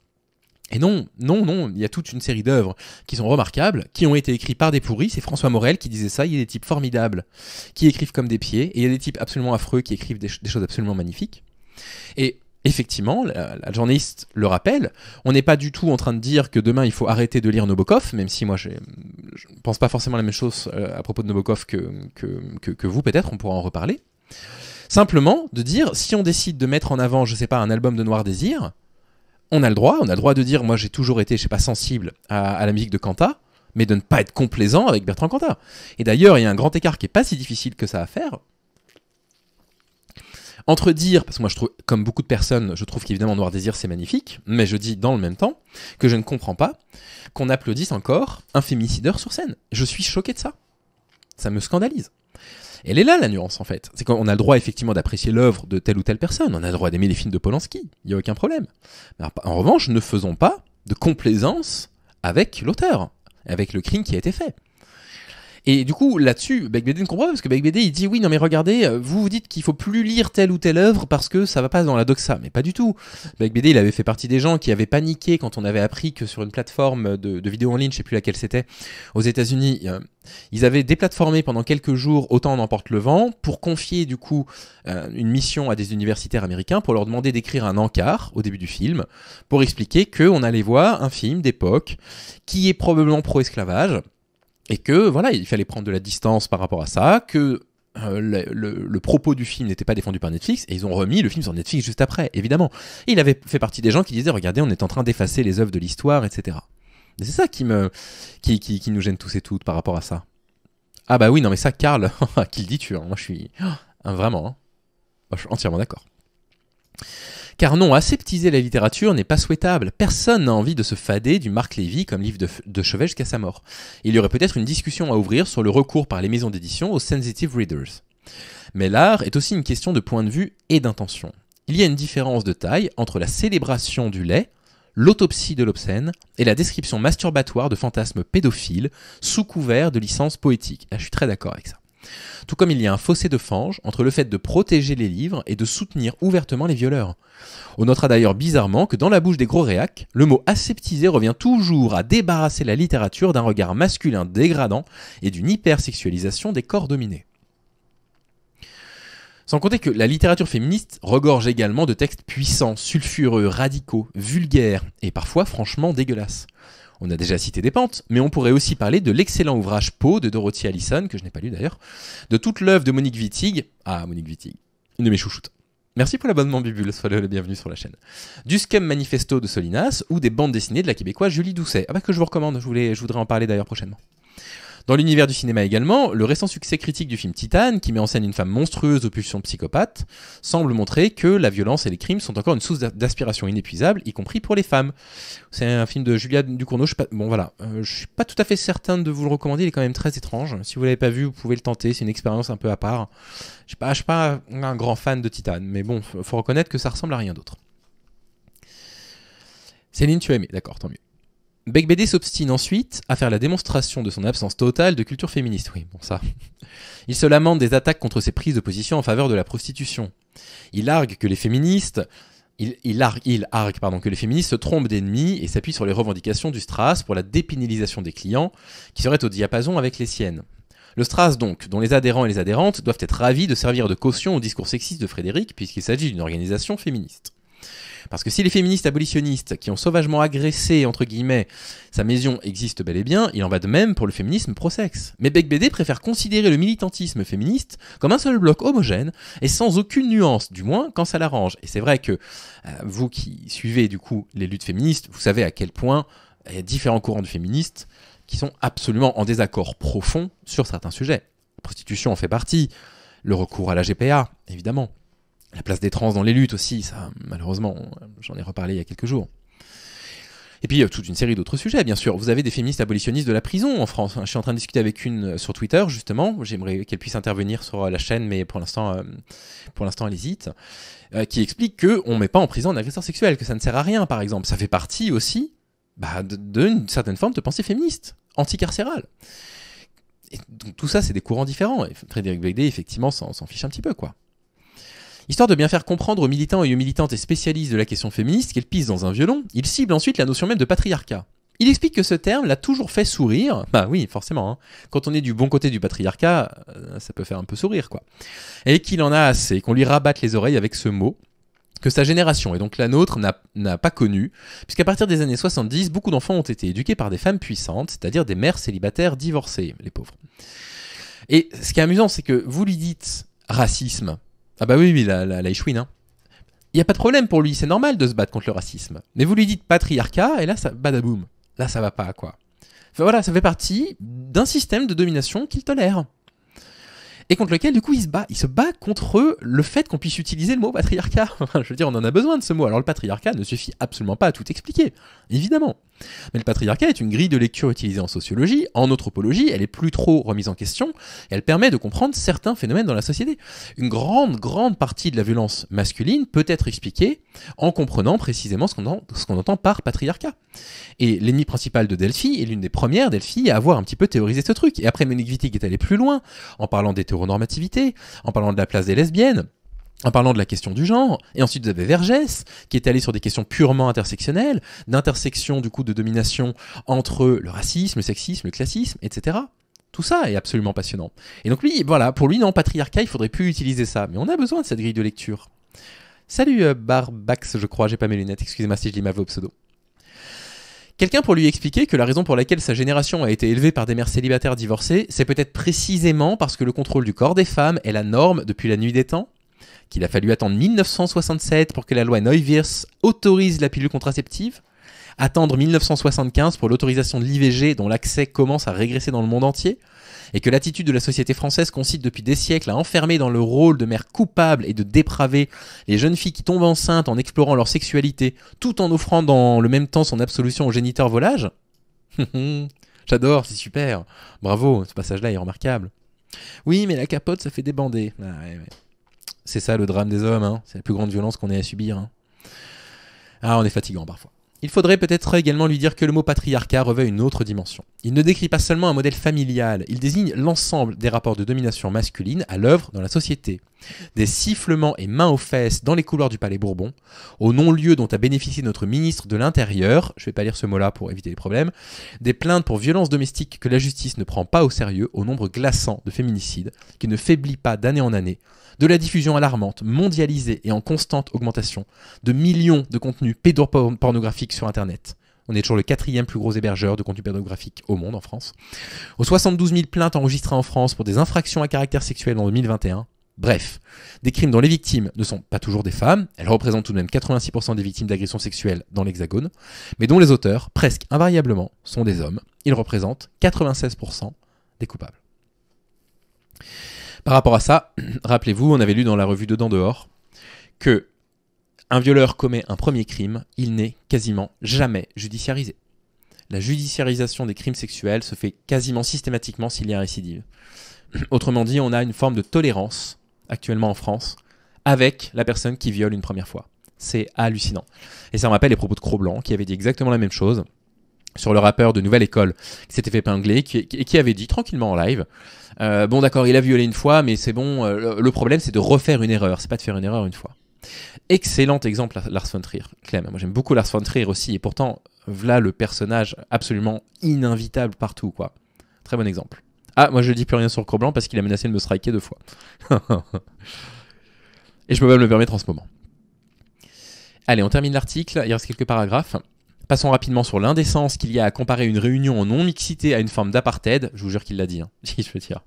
Et non, non, non, il y a toute une série d'œuvres qui sont remarquables, qui ont été écrites par des pourris, c'est François Morel qui disait ça, il y a des types formidables qui écrivent comme des pieds, et il y a des types absolument affreux qui écrivent des, des choses absolument magnifiques. Et effectivement, la, journaliste le rappelle, on n'est pas du tout en train de dire que demain il faut arrêter de lire Nobokov, même si moi je ne pense pas forcément la même chose euh, à propos de Nobokov que, que, vous, peut-être, on pourra en reparler. Simplement de dire, si on décide de mettre en avant, je ne sais pas, un album de Noir Désir, on a le droit, on a le droit de dire, moi j'ai toujours été, je ne sais pas, sensible à, la musique de Cantat, mais de ne pas être complaisant avec Bertrand Cantat. Et d'ailleurs, il y a un grand écart qui n'est pas si difficile que ça à faire, entre dire, parce que moi je trouve, comme beaucoup de personnes, je trouve qu'évidemment Noir Désir c'est magnifique, mais je dis dans le même temps que je ne comprends pas qu'on applaudisse encore un fémicideur sur scène. Je suis choqué de ça. Ça me scandalise. Elle est là la nuance en fait. C'est qu'on a le droit effectivement d'apprécier l'œuvre de telle ou telle personne, on a le droit d'aimer les films de Polanski, il n'y a aucun problème. en revanche, ne faisons pas de complaisance avec l'auteur, avec le crime qui a été fait. Et du coup, là-dessus, BD ne comprend pas parce que BD il dit oui, non mais regardez, euh, vous vous dites qu'il faut plus lire telle ou telle œuvre parce que ça va pas dans la doxa, mais pas du tout. BD il avait fait partie des gens qui avaient paniqué quand on avait appris que sur une plateforme de, vidéos en ligne, je sais plus laquelle c'était, aux États-Unis, euh, ils avaient déplatformé pendant quelques jours Autant en emporte le vent pour confier du coup euh, une mission à des universitaires américains pour leur demander d'écrire un encart au début du film pour expliquer qu'on allait voir un film d'époque qui est probablement pro-esclavage et que voilà, il fallait prendre de la distance par rapport à ça, que euh, le, propos du film n'était pas défendu par Netflix et ils ont remis le film sur Netflix juste après, évidemment. il avait fait partie des gens qui disaient regardez, on est en train d'effacer les œuvres de l'histoire, etc. c'est ça qui me qui, nous gêne tous et toutes par rapport à ça. Ah bah oui, non mais ça, Karl, qu'il dit tu, moi je suis vraiment, hein. je suis entièrement d'accord. Car non, aseptiser la littérature n'est pas souhaitable. Personne n'a envie de se fader du Marc Lévy comme livre de, chevet jusqu'à sa mort. Il y aurait peut-être une discussion à ouvrir sur le recours par les maisons d'édition aux sensitive readers. Mais l'art est aussi une question de point de vue et d'intention. Il y a une différence de taille entre la célébration du lait, l'autopsie de l'obscène et la description masturbatoire de fantasmes pédophiles sous couvert de licences poétiques. Ah, je suis très d'accord avec ça. Tout comme il y a un fossé de fange entre le fait de protéger les livres et de soutenir ouvertement les violeurs. On notera d'ailleurs bizarrement que dans la bouche des gros réacs, le mot aseptisé revient toujours à débarrasser la littérature d'un regard masculin dégradant et d'une hypersexualisation des corps dominés. Sans compter que la littérature féministe regorge également de textes puissants, sulfureux, radicaux, vulgaires et parfois franchement dégueulasses. On a déjà cité des pentes, mais on pourrait aussi parler de l'excellent ouvrage Pau de Dorothy Allison, que je n'ai pas lu d'ailleurs, de toute l'œuvre de Monique Wittig. Ah, Monique Wittig, une de mes chouchoutes. Merci pour l'abonnement Bibule, soyez le bienvenu sur la chaîne. Du Scam Manifesto de Solinas ou des bandes dessinées de la québécoise Julie Doucet. Ah bah, que je vous recommande, je, voulais, je voudrais en parler d'ailleurs prochainement. Dans l'univers du cinéma également, le récent succès critique du film Titan, qui met en scène une femme monstrueuse aux pulsions psychopathes, semble montrer que la violence et les crimes sont encore une source d'aspiration inépuisable, y compris pour les femmes. C'est un film de Julia Ducournau. Je ne bon voilà, euh, je suis pas tout à fait certain de vous le recommander. Il est quand même très étrange. Si vous l'avez pas vu, vous pouvez le tenter. C'est une expérience un peu à part. Je ne suis pas un grand fan de Titan, mais bon, faut reconnaître que ça ressemble à rien d'autre. Céline, tu as aimé, d'accord, tant mieux. Beck-Bd s'obstine ensuite à faire la démonstration de son absence totale de culture féministe. Oui, bon ça. Il se lamente des attaques contre ses prises de position en faveur de la prostitution. Il argue que les féministes, pardon, que se trompent d'ennemis et s'appuient sur les revendications du Stras pour la dépénalisation des clients, qui seraient au diapason avec les siennes. Le Stras, donc, dont les adhérents et les adhérentes doivent être ravis de servir de caution au discours sexiste de Frédéric, puisqu'il s'agit d'une organisation féministe. Parce que si les féministes abolitionnistes qui ont sauvagement agressé, entre guillemets, sa maison existent bel et bien, il en va de même pour le féminisme pro-sexe. Mais Beck BD préfère considérer le militantisme féministe comme un seul bloc homogène et sans aucune nuance, du moins quand ça l'arrange. Et c'est vrai que euh, vous qui suivez du coup les luttes féministes, vous savez à quel point il y a différents courants de féministes qui sont absolument en désaccord profond sur certains sujets. La prostitution en fait partie, le recours à la GPA, évidemment. La place des trans dans les luttes aussi, ça, malheureusement, j'en ai reparlé il y a quelques jours. Et puis, euh, toute une série d'autres sujets, bien sûr. Vous avez des féministes abolitionnistes de la prison en France. Hein, je suis en train de discuter avec une euh, sur Twitter, justement. J'aimerais qu'elle puisse intervenir sur euh, la chaîne, mais pour l'instant, elle hésite. Qui explique qu'on ne met pas en prison un agresseur sexuel, que ça ne sert à rien, par exemple. Ça fait partie aussi bah, d'une certaine forme de pensée féministe, anticarcérale. donc, tout ça, c'est des courants différents. Et Frédéric Begdé, effectivement, s'en fiche un petit peu, quoi. Histoire de bien faire comprendre aux militants et aux militantes et spécialistes de la question féministe qu'elle pisse dans un violon, il cible ensuite la notion même de patriarcat. Il explique que ce terme l'a toujours fait sourire. Bah oui, forcément. Hein. Quand on est du bon côté du patriarcat, euh, ça peut faire un peu sourire, quoi. Et qu'il en a assez, qu'on lui rabatte les oreilles avec ce mot que sa génération, et donc la nôtre, n'a pas connu, puisqu'à partir des années 70, beaucoup d'enfants ont été éduqués par des femmes puissantes, c'est-à-dire des mères célibataires divorcées, les pauvres. Et ce qui est amusant, c'est que vous lui dites racisme, ah bah oui, oui, la, la, hein. Il n'y a pas de problème pour lui, c'est normal de se battre contre le racisme. Mais vous lui dites patriarcat, et là, ça, badaboum. Là, ça va pas, quoi. Enfin voilà, ça fait partie d'un système de domination qu'il tolère. Et contre lequel, du coup, il se bat. Il se bat contre le fait qu'on puisse utiliser le mot patriarcat. je veux dire, on en a besoin de ce mot. Alors le patriarcat ne suffit absolument pas à tout expliquer, évidemment. Mais le patriarcat est une grille de lecture utilisée en sociologie, en anthropologie, elle est plus trop remise en question, elle permet de comprendre certains phénomènes dans la société. Une grande, grande partie de la violence masculine peut être expliquée en comprenant précisément ce qu'on entend par patriarcat. Et l'ennemi principal de Delphi est l'une des premières, Delphi, à avoir un petit peu théorisé ce truc. Et après, Monique Wittig est allée plus loin, en parlant d'hétéronormativité, en parlant de la place des lesbiennes, en parlant de la question du genre, et ensuite vous avez Vergès, qui est allé sur des questions purement intersectionnelles, d'intersection du coup de domination entre le racisme, le sexisme, le classisme, etc. Tout ça est absolument passionnant. Et donc lui, voilà, pour lui, non, patriarcat, il faudrait plus utiliser ça, mais on a besoin de cette grille de lecture. Salut euh, Barbax, je crois, j'ai pas mes lunettes, excusez-moi si je lis ma voix pseudo. Quelqu'un pour lui expliquer que la raison pour laquelle sa génération a été élevée par des mères célibataires divorcées, c'est peut-être précisément parce que le contrôle du corps des femmes est la norme depuis la nuit des temps, qu'il a fallu attendre 1967 pour que la loi Neuwirth autorise la pilule contraceptive, attendre 1975 pour l'autorisation de l'IVG dont l'accès commence à régresser dans le monde entier, et que l'attitude de la société française consiste depuis des siècles à enfermer dans le rôle de mère coupable et de dépravée les jeunes filles qui tombent enceintes en explorant leur sexualité tout en offrant dans le même temps son absolution aux géniteurs volage J'adore, c'est super. Bravo, ce passage-là est remarquable. Oui, mais la capote, ça fait débander. Ah, ouais, ouais. C'est ça le drame des hommes, hein. c'est la plus grande violence qu'on ait à subir. Hein. Ah, on est fatigant parfois. Il faudrait peut-être également lui dire que le mot patriarcat revêt une autre dimension. Il ne décrit pas seulement un modèle familial, il désigne l'ensemble des rapports de domination masculine à l'œuvre dans la société. Des sifflements et mains aux fesses dans les couloirs du Palais Bourbon, au non-lieu dont a bénéficié notre ministre de l'Intérieur, je ne vais pas lire ce mot-là pour éviter les problèmes, des plaintes pour violences domestiques que la justice ne prend pas au sérieux, au nombre glaçant de féminicides, qui ne faiblit pas d'année en année, de la diffusion alarmante, mondialisée et en constante augmentation de millions de contenus pédopornographiques sur Internet. On est toujours le quatrième plus gros hébergeur de contenus pédopornographiques au monde en France. Aux 72 000 plaintes enregistrées en France pour des infractions à caractère sexuel en 2021. Bref, des crimes dont les victimes ne sont pas toujours des femmes, elles représentent tout de même 86% des victimes d'agressions sexuelles dans l'Hexagone, mais dont les auteurs, presque invariablement, sont des hommes. Ils représentent 96% des coupables. Par rapport à ça, rappelez-vous, on avait lu dans la revue Dedans Dehors que un violeur commet un premier crime, il n'est quasiment jamais judiciarisé. La judiciarisation des crimes sexuels se fait quasiment systématiquement s'il y a récidive. Autrement dit, on a une forme de tolérance actuellement en France avec la personne qui viole une première fois. C'est hallucinant. Et ça me rappelle les propos de cro qui avait dit exactement la même chose sur le rappeur de Nouvelle École qui s'était fait pingler et qui avait dit tranquillement en live euh, bon d'accord il a violé une fois mais c'est bon euh, le problème c'est de refaire une erreur c'est pas de faire une erreur une fois excellent exemple Lars von Trier Clem moi j'aime beaucoup Lars von Trier aussi et pourtant voilà le personnage absolument ininvitable partout quoi très bon exemple ah moi je dis plus rien sur blanc parce qu'il a menacé de me striker deux fois et je peux même me le permettre en ce moment allez on termine l'article il reste quelques paragraphes Passons rapidement sur l'indécence qu'il y a à comparer une réunion en non-mixité à une forme d'apartheid. Je vous jure qu'il l'a dit. Hein. je veux dire.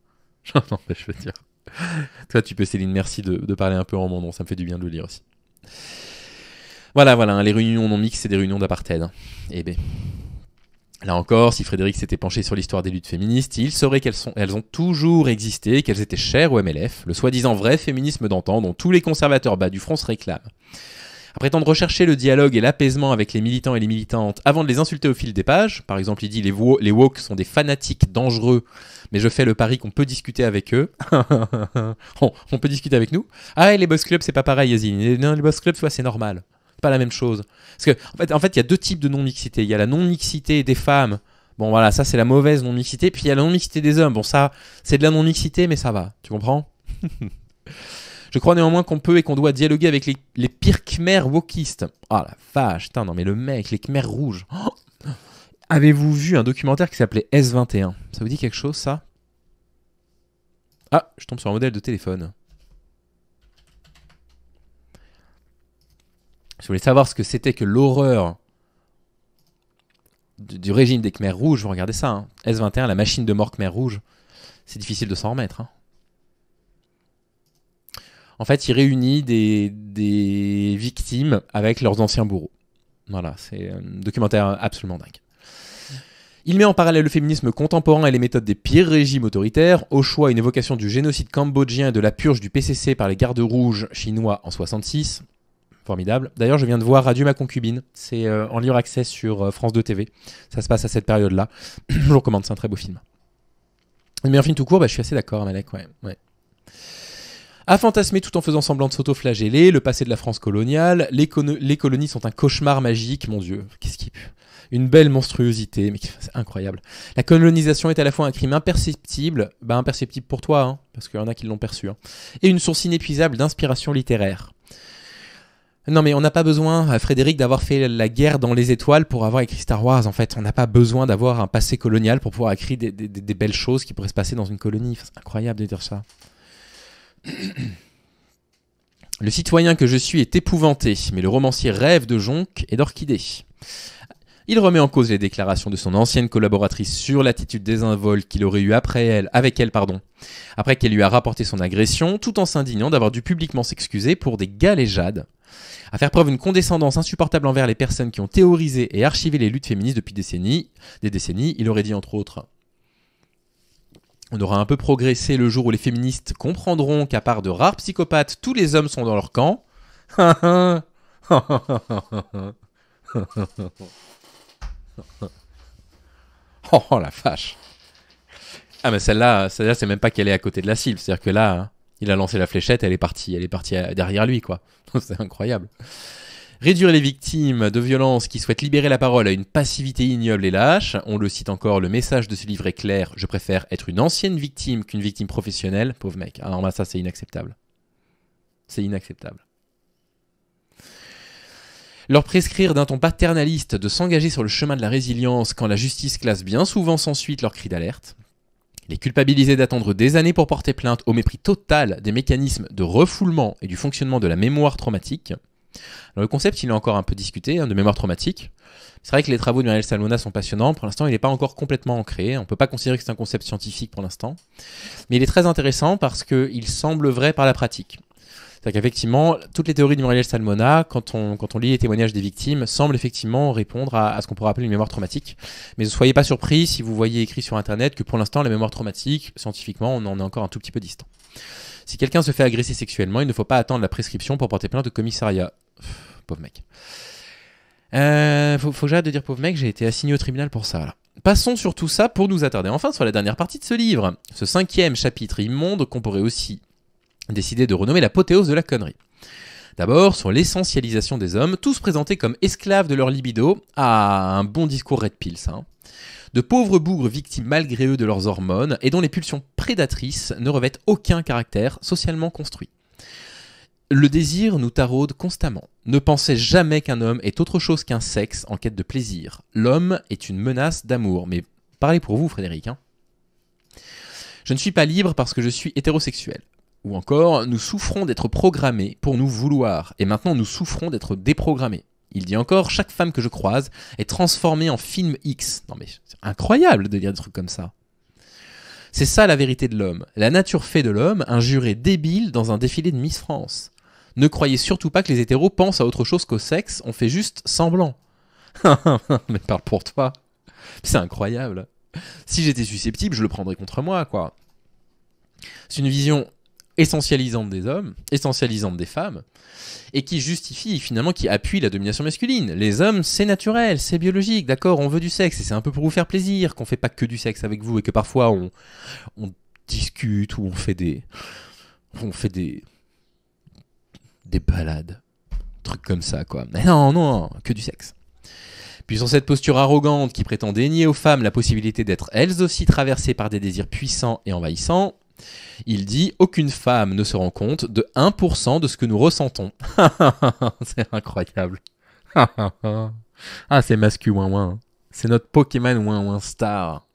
Non, mais je veux dire. Toi, tu peux, Céline, merci de, parler un peu en mon nom. Ça me fait du bien de le lire aussi. Voilà, voilà. Hein, les réunions non mixtes, c'est des réunions d'apartheid. Hein. Eh ben. Là encore, si Frédéric s'était penché sur l'histoire des luttes féministes, il saurait qu'elles elles ont toujours existé, qu'elles étaient chères au MLF, le soi-disant vrai féminisme d'antan dont tous les conservateurs bas du front se réclament de rechercher le dialogue et l'apaisement avec les militants et les militantes avant de les insulter au fil des pages. Par exemple, il dit les, les woke sont des fanatiques dangereux, mais je fais le pari qu'on peut discuter avec eux. on, peut discuter avec nous. Ah, les boss clubs, c'est pas pareil, Yazine. les boss clubs, c'est normal. C'est pas la même chose. Parce que, en fait, en fait, il y a deux types de non-mixité. Il y a la non-mixité des femmes. Bon, voilà, ça, c'est la mauvaise non-mixité. Puis il y a la non-mixité des hommes. Bon, ça, c'est de la non-mixité, mais ça va. Tu comprends Je crois néanmoins qu'on peut et qu'on doit dialoguer avec les, pires Khmers wokistes. oh, la vache, putain non mais le mec, les Khmers rouges. Avez-vous vu un documentaire qui s'appelait S21 Ça vous dit quelque chose ça Ah, je tombe sur un modèle de téléphone. Je voulais savoir ce que c'était que l'horreur du, régime des Khmers rouges, vous regardez ça. Hein. S21, la machine de mort Khmers rouge. C'est difficile de s'en remettre. Hein. En fait, il réunit des, victimes avec leurs anciens bourreaux. Voilà, c'est un documentaire absolument dingue. Il met en parallèle le féminisme contemporain et les méthodes des pires régimes autoritaires, au choix une évocation du génocide cambodgien et de la purge du PCC par les gardes rouges chinois en 66. Formidable. D'ailleurs, je viens de voir Radio Ma Concubine. C'est euh, en libre accès sur euh, France 2 TV. Ça se passe à cette période-là. je vous recommande, c'est un très beau film. Le meilleur film tout court, bah, je suis assez d'accord, Malek à fantasmer tout en faisant semblant de s'auto-flageller le passé de la France coloniale, les, colonies sont un cauchemar magique, mon Dieu, qu'est-ce qui une belle monstruosité, mais c'est incroyable. La colonisation est à la fois un crime imperceptible, bah imperceptible pour toi, hein, parce qu'il y en a qui l'ont perçu, hein, et une source inépuisable d'inspiration littéraire. Non mais on n'a pas besoin, euh, Frédéric, d'avoir fait la guerre dans les étoiles pour avoir écrit Star Wars, en fait. On n'a pas besoin d'avoir un passé colonial pour pouvoir écrire des, belles choses qui pourraient se passer dans une colonie. c'est incroyable de dire ça. Le citoyen que je suis est épouvanté, mais le romancier rêve de jonques et d'orchidées. Il remet en cause les déclarations de son ancienne collaboratrice sur l'attitude désinvolte qu'il aurait eue après elle, avec elle, pardon, après qu'elle lui a rapporté son agression, tout en s'indignant d'avoir dû publiquement s'excuser pour des galéjades. À faire preuve d'une condescendance insupportable envers les personnes qui ont théorisé et archivé les luttes féministes depuis décennies, des décennies, il aurait dit entre autres on aura un peu progressé le jour où les féministes comprendront qu'à part de rares psychopathes, tous les hommes sont dans leur camp. Oh, oh la fâche Ah mais celle-là, celle-là c'est même pas qu'elle est à côté de la cible, c'est-à-dire que là, hein, il a lancé la fléchette, elle est partie, elle est partie derrière lui quoi. c'est incroyable. Réduire les victimes de violences qui souhaitent libérer la parole à une passivité ignoble et lâche. On le cite encore, le message de ce livre est clair, je préfère être une ancienne victime qu'une victime professionnelle. Pauvre mec, alors ah, là, ça c'est inacceptable. C'est inacceptable. Leur prescrire d'un ton paternaliste de s'engager sur le chemin de la résilience quand la justice classe bien souvent sans suite leur cri d'alerte. Les culpabiliser d'attendre des années pour porter plainte au mépris total des mécanismes de refoulement et du fonctionnement de la mémoire traumatique. Alors, le concept, il est encore un peu discuté, hein, de mémoire traumatique. C'est vrai que les travaux de Muriel Salmona sont passionnants. Pour l'instant, il n'est pas encore complètement ancré. On ne peut pas considérer que c'est un concept scientifique pour l'instant. Mais il est très intéressant parce qu'il semble vrai par la pratique. C'est-à-dire qu'effectivement, toutes les théories de Muriel Salmona, quand on, lit les témoignages des victimes, semblent effectivement répondre à, ce qu'on pourrait appeler une mémoire traumatique. Mais ne soyez pas surpris si vous voyez écrit sur Internet que pour l'instant, la mémoire traumatique, scientifiquement, on en est encore un tout petit peu distant. Si quelqu'un se fait agresser sexuellement, il ne faut pas attendre la prescription pour porter plainte au commissariat pauvre mec. Euh, faut, que j'arrête de dire pauvre mec, j'ai été assigné au tribunal pour ça. Passons sur tout ça pour nous attarder enfin sur la dernière partie de ce livre, ce cinquième chapitre immonde qu'on pourrait aussi décider de renommer l'apothéose de la connerie. D'abord, sur l'essentialisation des hommes, tous présentés comme esclaves de leur libido, à un bon discours Red Pills, hein. De pauvres bougres victimes malgré eux de leurs hormones et dont les pulsions prédatrices ne revêtent aucun caractère socialement construit. Le désir nous taraude constamment. Ne pensez jamais qu'un homme est autre chose qu'un sexe en quête de plaisir. L'homme est une menace d'amour. Mais parlez pour vous, Frédéric. Hein. je ne suis pas libre parce que je suis hétérosexuel. Ou encore, nous souffrons d'être programmés pour nous vouloir, et maintenant nous souffrons d'être déprogrammés. Il dit encore, chaque femme que je croise est transformée en film X. Non mais c'est incroyable de dire des trucs comme ça. C'est ça la vérité de l'homme. La nature fait de l'homme un juré débile dans un défilé de Miss France. Ne croyez surtout pas que les hétéros pensent à autre chose qu'au sexe, on fait juste semblant. Mais parle pour toi. C'est incroyable. Si j'étais susceptible, je le prendrais contre moi, quoi. C'est une vision essentialisante des hommes, essentialisante des femmes, et qui justifie finalement, qui appuie la domination masculine. Les hommes, c'est naturel, c'est biologique, d'accord, on veut du sexe, et c'est un peu pour vous faire plaisir, qu'on fait pas que du sexe avec vous, et que parfois on, on discute ou on fait des... On fait des des balades, trucs comme ça, quoi. Mais non, non, que du sexe. Puis sur cette posture arrogante qui prétend dénier aux femmes la possibilité d'être elles aussi traversées par des désirs puissants et envahissants, il dit Aucune femme ne se rend compte de 1% de ce que nous ressentons. c'est incroyable. ah, c'est masculin, hein. c'est notre Pokémon ouin ouin star.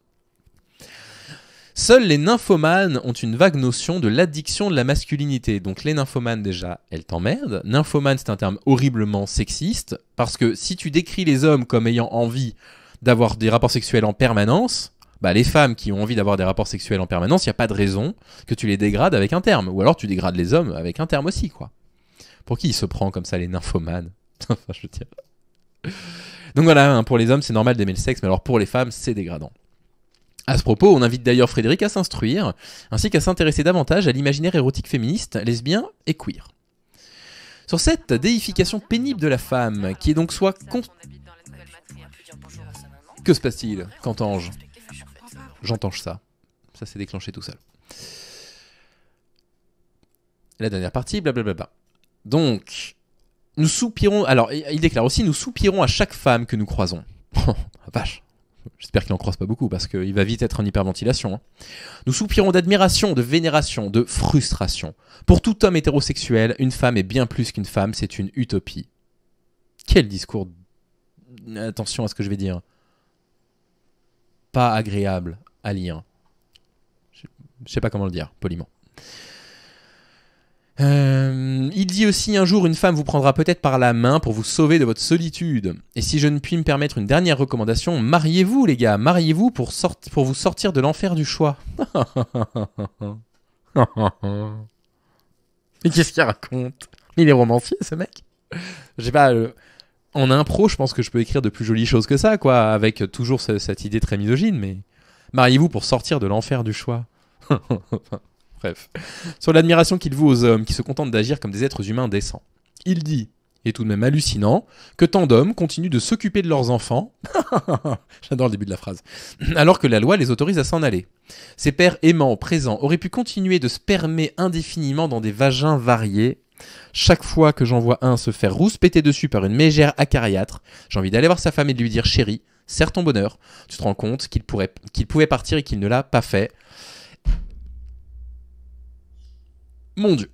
Seuls les nymphomanes ont une vague notion de l'addiction de la masculinité. Donc les nymphomanes déjà, elles t'emmerdent. Nymphomane, c'est un terme horriblement sexiste, parce que si tu décris les hommes comme ayant envie d'avoir des rapports sexuels en permanence, bah, les femmes qui ont envie d'avoir des rapports sexuels en permanence, il n'y a pas de raison que tu les dégrades avec un terme. Ou alors tu dégrades les hommes avec un terme aussi, quoi. Pour qui il se prend comme ça les nymphomanes Enfin, je veux dire. Donc voilà, hein, pour les hommes, c'est normal d'aimer le sexe, mais alors pour les femmes, c'est dégradant. À ce propos, on invite d'ailleurs Frédéric à s'instruire, ainsi qu'à s'intéresser davantage à l'imaginaire érotique féministe, lesbien et queer. Sur cette déification pénible de la femme, qui est donc soit... Que se passe-t-il Qu'entends-je J'entends ça. Ça s'est déclenché tout seul. La dernière partie, blablabla. Donc, nous soupirons... Alors, il déclare aussi, nous soupirons à chaque femme que nous croisons. Oh, vache J'espère qu'il n'en croise pas beaucoup parce qu'il va vite être en hyperventilation. Hein. Nous soupirons d'admiration, de vénération, de frustration. Pour tout homme hétérosexuel, une femme est bien plus qu'une femme, c'est une utopie. Quel discours. Attention à ce que je vais dire. Pas agréable à lire. Je sais pas comment le dire, poliment. Euh, il dit aussi un jour une femme vous prendra peut-être par la main pour vous sauver de votre solitude. Et si je ne puis me permettre une dernière recommandation, mariez-vous les gars, mariez-vous pour, pour vous sortir de l'enfer du choix. Mais qu'est-ce qu'il raconte Il est romancier ce mec. J'ai pas euh, en impro, je pense que je peux écrire de plus jolies choses que ça quoi, avec toujours cette idée très misogyne mais mariez-vous pour sortir de l'enfer du choix. Bref. Sur l'admiration qu'il voue aux hommes qui se contentent d'agir comme des êtres humains décents. Il dit, et tout de même hallucinant, que tant d'hommes continuent de s'occuper de leurs enfants, j'adore le début de la phrase, alors que la loi les autorise à s'en aller. Ces pères aimants présents auraient pu continuer de se spermer indéfiniment dans des vagins variés. Chaque fois que j'en vois un se faire rouspéter dessus par une mégère acariâtre, j'ai envie d'aller voir sa femme et de lui dire chérie, serre ton bonheur, tu te rends compte qu'il, pourrait, qu'il pouvait partir et qu'il ne l'a pas fait. Mon Dieu.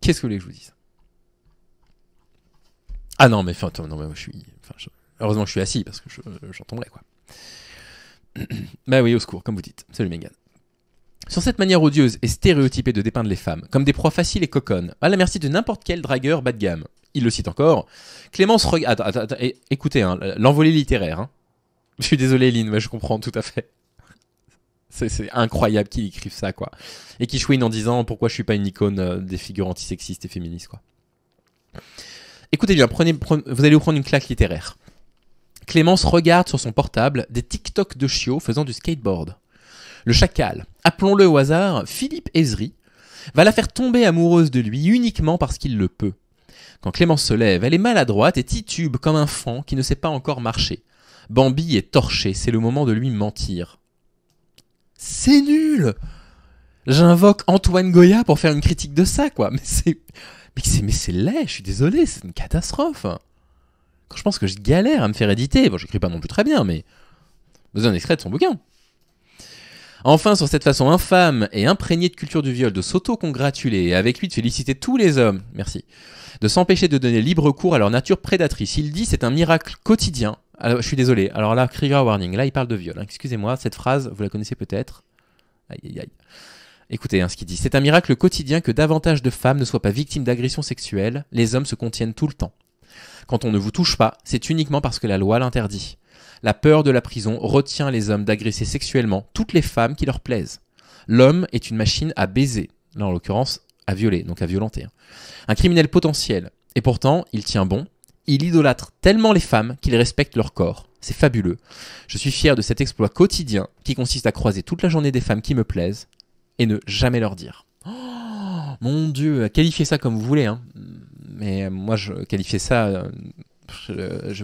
Qu'est-ce que vous voulez que je vous dise Ah non, mais enfin, non, mais je suis. heureusement que je suis assis parce que j'en quoi. bah oui, au secours, comme vous dites, Salut, le Sur cette manière odieuse et stéréotypée de dépeindre les femmes, comme des proies faciles et coconnes, à la merci de n'importe quel dragueur bas de gamme. Il le cite encore. Clémence regarde. Écoutez, hein, l'envolée littéraire. Hein. Je suis désolé, Lynn, mais je comprends tout à fait. C'est incroyable qu'ils écrivent ça, quoi. Et qui chouine en disant pourquoi je suis pas une icône euh, des figures antisexistes et féministes, quoi. Écoutez bien, prenez, vous allez vous prendre une claque littéraire. Clémence regarde sur son portable des TikTok de chiots faisant du skateboard. Le chacal, appelons-le au hasard Philippe Ezri, va la faire tomber amoureuse de lui uniquement parce qu'il le peut. Quand Clémence se lève, elle est maladroite et titube comme un fan qui ne sait pas encore marcher. Bambi est torché, c'est le moment de lui mentir. C'est nul J'invoque Antoine Goya pour faire une critique de ça, quoi. Mais c'est. Mais c'est laid, je suis désolé, c'est une catastrophe. Quand je pense que je galère à me faire éditer, bon, j'écris pas non plus très bien, mais. besoin un extrait de son bouquin. Enfin, sur cette façon infâme et imprégnée de culture du viol de s'auto-congratuler et avec lui de féliciter tous les hommes, merci, de s'empêcher de donner libre cours à leur nature prédatrice. Il dit c'est un miracle quotidien alors, je suis désolé. Alors là, Krieger warning. Là, il parle de viol. Hein. Excusez-moi, cette phrase, vous la connaissez peut-être. Aïe, aïe, aïe. Écoutez hein, ce qu'il dit. C'est un miracle quotidien que davantage de femmes ne soient pas victimes d'agressions sexuelles. Les hommes se contiennent tout le temps. Quand on ne vous touche pas, c'est uniquement parce que la loi l'interdit. La peur de la prison retient les hommes d'agresser sexuellement toutes les femmes qui leur plaisent. L'homme est une machine à baiser. Là, en l'occurrence, à violer, donc à violenter. Hein. Un criminel potentiel. Et pourtant, il tient bon, il idolâtre tellement les femmes qu'il respecte leur corps. C'est fabuleux. Je suis fier de cet exploit quotidien qui consiste à croiser toute la journée des femmes qui me plaisent et ne jamais leur dire. Oh, mon Dieu, qualifiez ça comme vous voulez, hein. mais moi je qualifie ça, euh, je,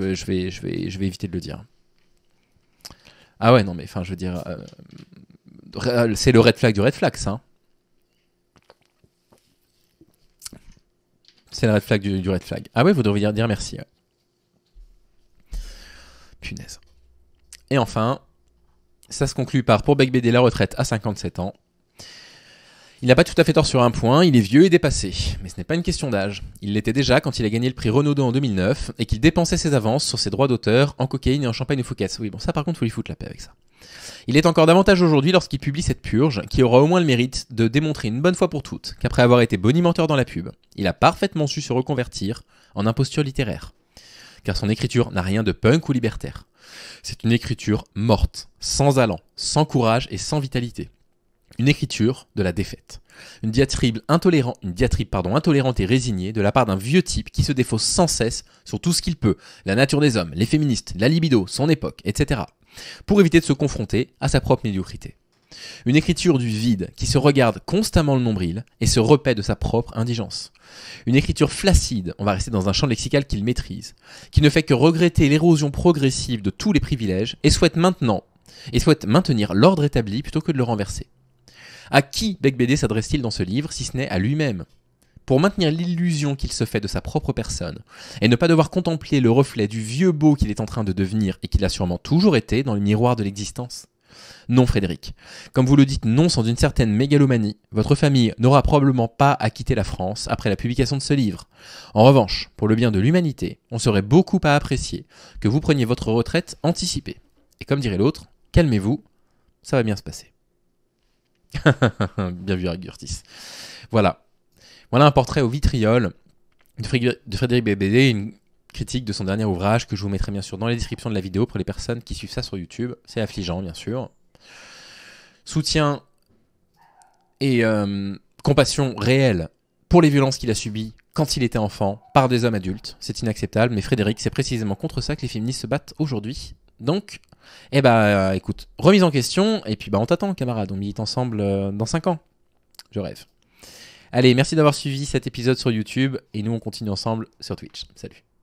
vais, je, vais, je, vais, éviter de le dire. Ah ouais, non, mais enfin, je veux dire, euh, c'est le red flag du red flag, ça. Hein. C'est la red flag du, red flag. Ah ouais, vous devriez dire merci. Punaise. Et enfin, ça se conclut par pour Beck la retraite à 57 ans. Il n'a pas tout à fait tort sur un point, il est vieux et dépassé. Mais ce n'est pas une question d'âge. Il l'était déjà quand il a gagné le prix Renaudot en 2009 et qu'il dépensait ses avances sur ses droits d'auteur en cocaïne et en champagne ou fouquettes. Oui, bon, ça par contre, il faut lui foutre la paix avec ça. Il est encore davantage aujourd'hui lorsqu'il publie cette purge, qui aura au moins le mérite de démontrer une bonne fois pour toutes qu'après avoir été bonimenteur dans la pub, il a parfaitement su se reconvertir en imposture littéraire. Car son écriture n'a rien de punk ou libertaire. C'est une écriture morte, sans allant, sans courage et sans vitalité. Une écriture de la défaite. Une diatribe, une diatribe pardon, intolérante et résignée de la part d'un vieux type qui se défausse sans cesse sur tout ce qu'il peut, la nature des hommes, les féministes, la libido, son époque, etc pour éviter de se confronter à sa propre médiocrité. Une écriture du vide qui se regarde constamment le nombril et se repaît de sa propre indigence. Une écriture flacide, on va rester dans un champ lexical qu'il maîtrise, qui ne fait que regretter l'érosion progressive de tous les privilèges et souhaite maintenant et souhaite maintenir l'ordre établi plutôt que de le renverser. À qui Beck BD s'adresse-t-il dans ce livre si ce n'est à lui-même pour maintenir l'illusion qu'il se fait de sa propre personne, et ne pas devoir contempler le reflet du vieux beau qu'il est en train de devenir et qu'il a sûrement toujours été dans le miroir de l'existence Non, Frédéric. Comme vous le dites non sans une certaine mégalomanie, votre famille n'aura probablement pas à quitter la France après la publication de ce livre. En revanche, pour le bien de l'humanité, on serait beaucoup à apprécier que vous preniez votre retraite anticipée. Et comme dirait l'autre, calmez-vous, ça va bien se passer. bien vu, Gurtis. Voilà. Voilà un portrait au vitriol de, Frédéric Bébédé, une critique de son dernier ouvrage que je vous mettrai bien sûr dans la description de la vidéo pour les personnes qui suivent ça sur YouTube. C'est affligeant, bien sûr. Soutien et euh, compassion réelle pour les violences qu'il a subies quand il était enfant par des hommes adultes. C'est inacceptable, mais Frédéric, c'est précisément contre ça que les féministes se battent aujourd'hui. Donc, eh bah, écoute, remise en question, et puis bah, on t'attend, camarade, on milite ensemble euh, dans 5 ans. Je rêve. Allez, merci d'avoir suivi cet épisode sur YouTube et nous on continue ensemble sur Twitch. Salut.